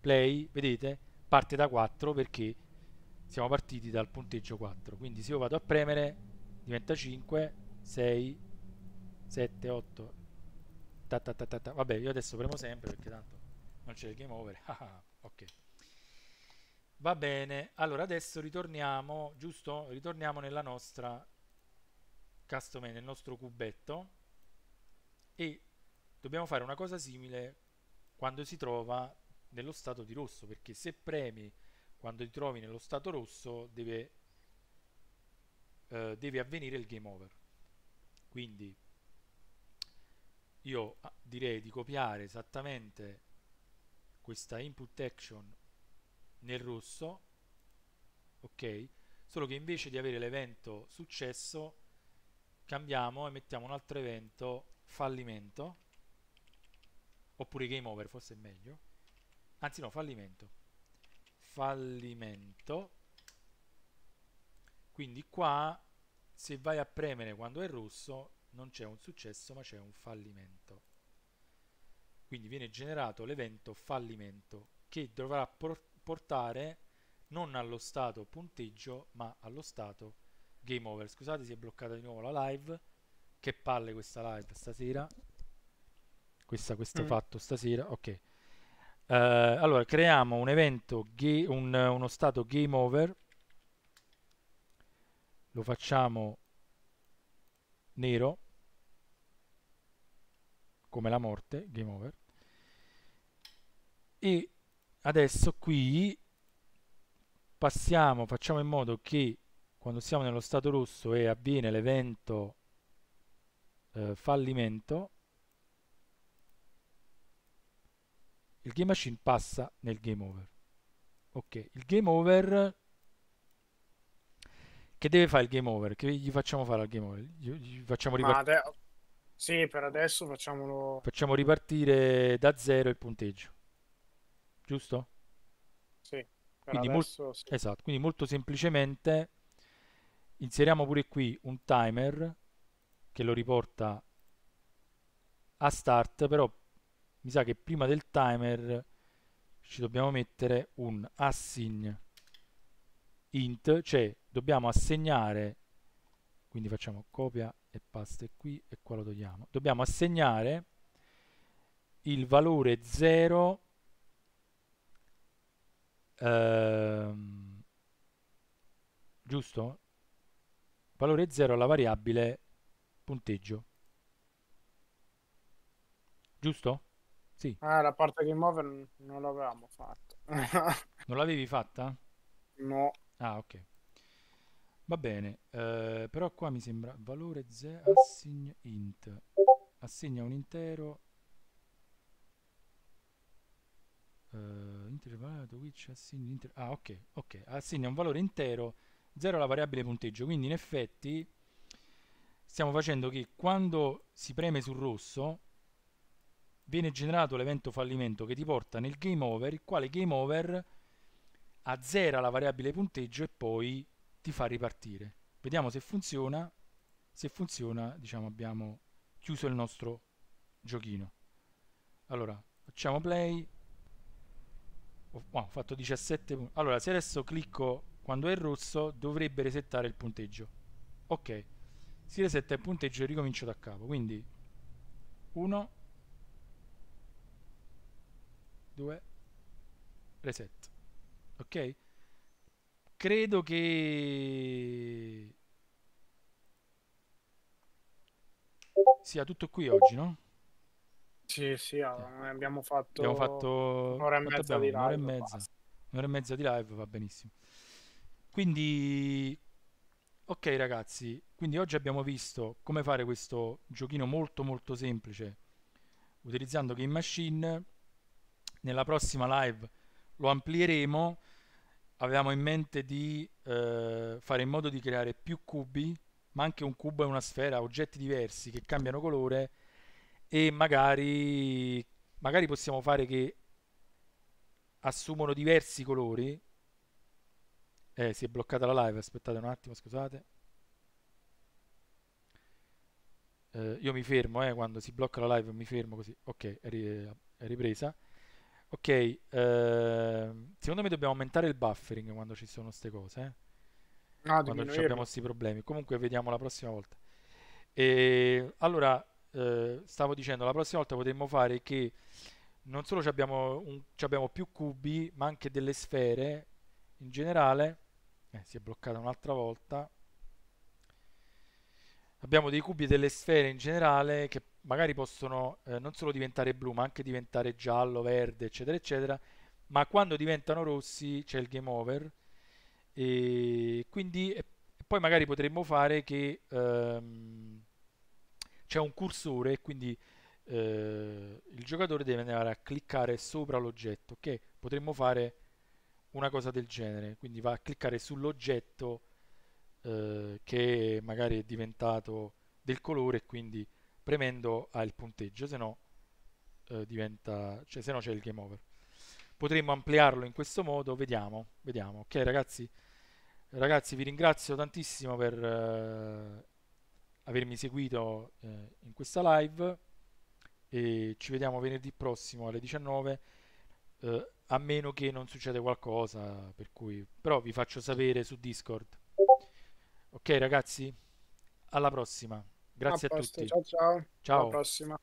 play, vedete, parte da 4 perché siamo partiti dal punteggio 4. Quindi se io vado a premere diventa 5, 6, 7, 8 ta, ta, ta, vabbè io adesso premo sempre perché tanto non c'è il game over <laughs> ah, ah, ah, ok va bene allora adesso ritorniamo giusto ritorniamo nella nostra custom nel nostro cubetto e dobbiamo fare una cosa simile quando si trova nello stato di rosso perché se premi quando ti trovi nello stato rosso deve, eh, deve avvenire il game over quindi io ah, direi di copiare esattamente questa input action nel rosso ok solo che invece di avere l'evento successo cambiamo e mettiamo un altro evento fallimento oppure game over forse è meglio anzi no fallimento fallimento quindi qua se vai a premere quando è rosso non c'è un successo ma c'è un fallimento. Quindi viene generato l'evento fallimento che dovrà portare non allo stato punteggio ma allo stato game over. Scusate si è bloccata di nuovo la live, che palle questa live stasera, questa, questo mm. fatto stasera, ok. Uh, allora creiamo un evento, un, uno stato game over, lo facciamo nero, come la morte, game over. E adesso qui passiamo, facciamo in modo che quando siamo nello stato rosso e avviene l'evento eh, fallimento, il game machine passa nel game over. Ok, il game over che deve fare il game over? Che gli facciamo fare al game over? Gli, gli facciamo ripartire. Ade- sì, per adesso facciamolo. Facciamo ripartire da zero il punteggio. Giusto? Sì. Quindi, adesso, mol- sì. Esatto, quindi molto semplicemente inseriamo pure qui un timer che lo riporta a start, però mi sa che prima del timer ci dobbiamo mettere un assign int, cioè dobbiamo assegnare, quindi facciamo copia e pasta qui e qua lo togliamo, dobbiamo assegnare il valore 0 ehm, giusto? valore 0 alla variabile punteggio giusto? Sì. Ah, la parte che muove non l'avevamo fatta. non l'avevi fatta? <laughs> No. Ah, ok. Va bene, eh, però qua mi sembra valore z assegna int, assegna un intero uh, eh, integer which assegna inter ah ok ok assegna un valore intero 0 alla variabile punteggio quindi in effetti stiamo facendo che quando si preme sul rosso viene generato l'evento fallimento che ti porta nel game over il quale game over azzera la variabile punteggio e poi ti fa ripartire. Vediamo se funziona. Se funziona, diciamo, abbiamo chiuso il nostro giochino. Allora, facciamo play. Ho, fatto 17 punti. Allora, se adesso clicco quando è rosso, dovrebbe resettare il punteggio. Ok. Si resetta il punteggio e ricomincio da capo. Quindi 1 2 reset. Ok? credo che sia tutto qui oggi, no? Sì, sì, ah, abbiamo fatto, abbiamo fatto... un'ora e mezza abbiamo? di live. Un'ora e mezza. un'ora e mezza di live va benissimo. Quindi, ok ragazzi, quindi oggi abbiamo visto come fare questo giochino molto molto semplice utilizzando Game Machine. Nella prossima live lo amplieremo avevamo in mente di eh, fare in modo di creare più cubi, ma anche un cubo e una sfera, oggetti diversi che cambiano colore e magari, magari possiamo fare che assumono diversi colori. Eh, si è bloccata la live, aspettate un attimo, scusate. Eh, io mi fermo, eh, quando si blocca la live mi fermo così. Ok, è ripresa. Ok, eh, secondo me dobbiamo aumentare il buffering quando ci sono queste cose. Eh? No, ah, quando abbiamo questi problemi. Comunque vediamo la prossima volta. E, allora, eh, stavo dicendo, la prossima volta potremmo fare che non solo abbiamo, un, abbiamo più cubi, ma anche delle sfere in generale. Eh, si è bloccata un'altra volta. Abbiamo dei cubi e delle sfere in generale che magari possono eh, non solo diventare blu, ma anche diventare giallo, verde, eccetera, eccetera, ma quando diventano rossi c'è il game over. E quindi e poi magari potremmo fare che ehm, c'è un cursore quindi eh, il giocatore deve andare a cliccare sopra l'oggetto, ok? Potremmo fare una cosa del genere, quindi va a cliccare sull'oggetto eh, che magari è diventato del colore quindi premendo ha il punteggio, se no eh, diventa, cioè, se no c'è il game over. Potremmo ampliarlo in questo modo, vediamo, vediamo. Ok ragazzi, ragazzi vi ringrazio tantissimo per eh, avermi seguito eh, in questa live e ci vediamo venerdì prossimo alle 19 eh, a meno che non succeda qualcosa, per cui però vi faccio sapere su Discord. Ok ragazzi, alla prossima. Grazie a, a tutti. Ciao ciao. Ciao. Alla prossima.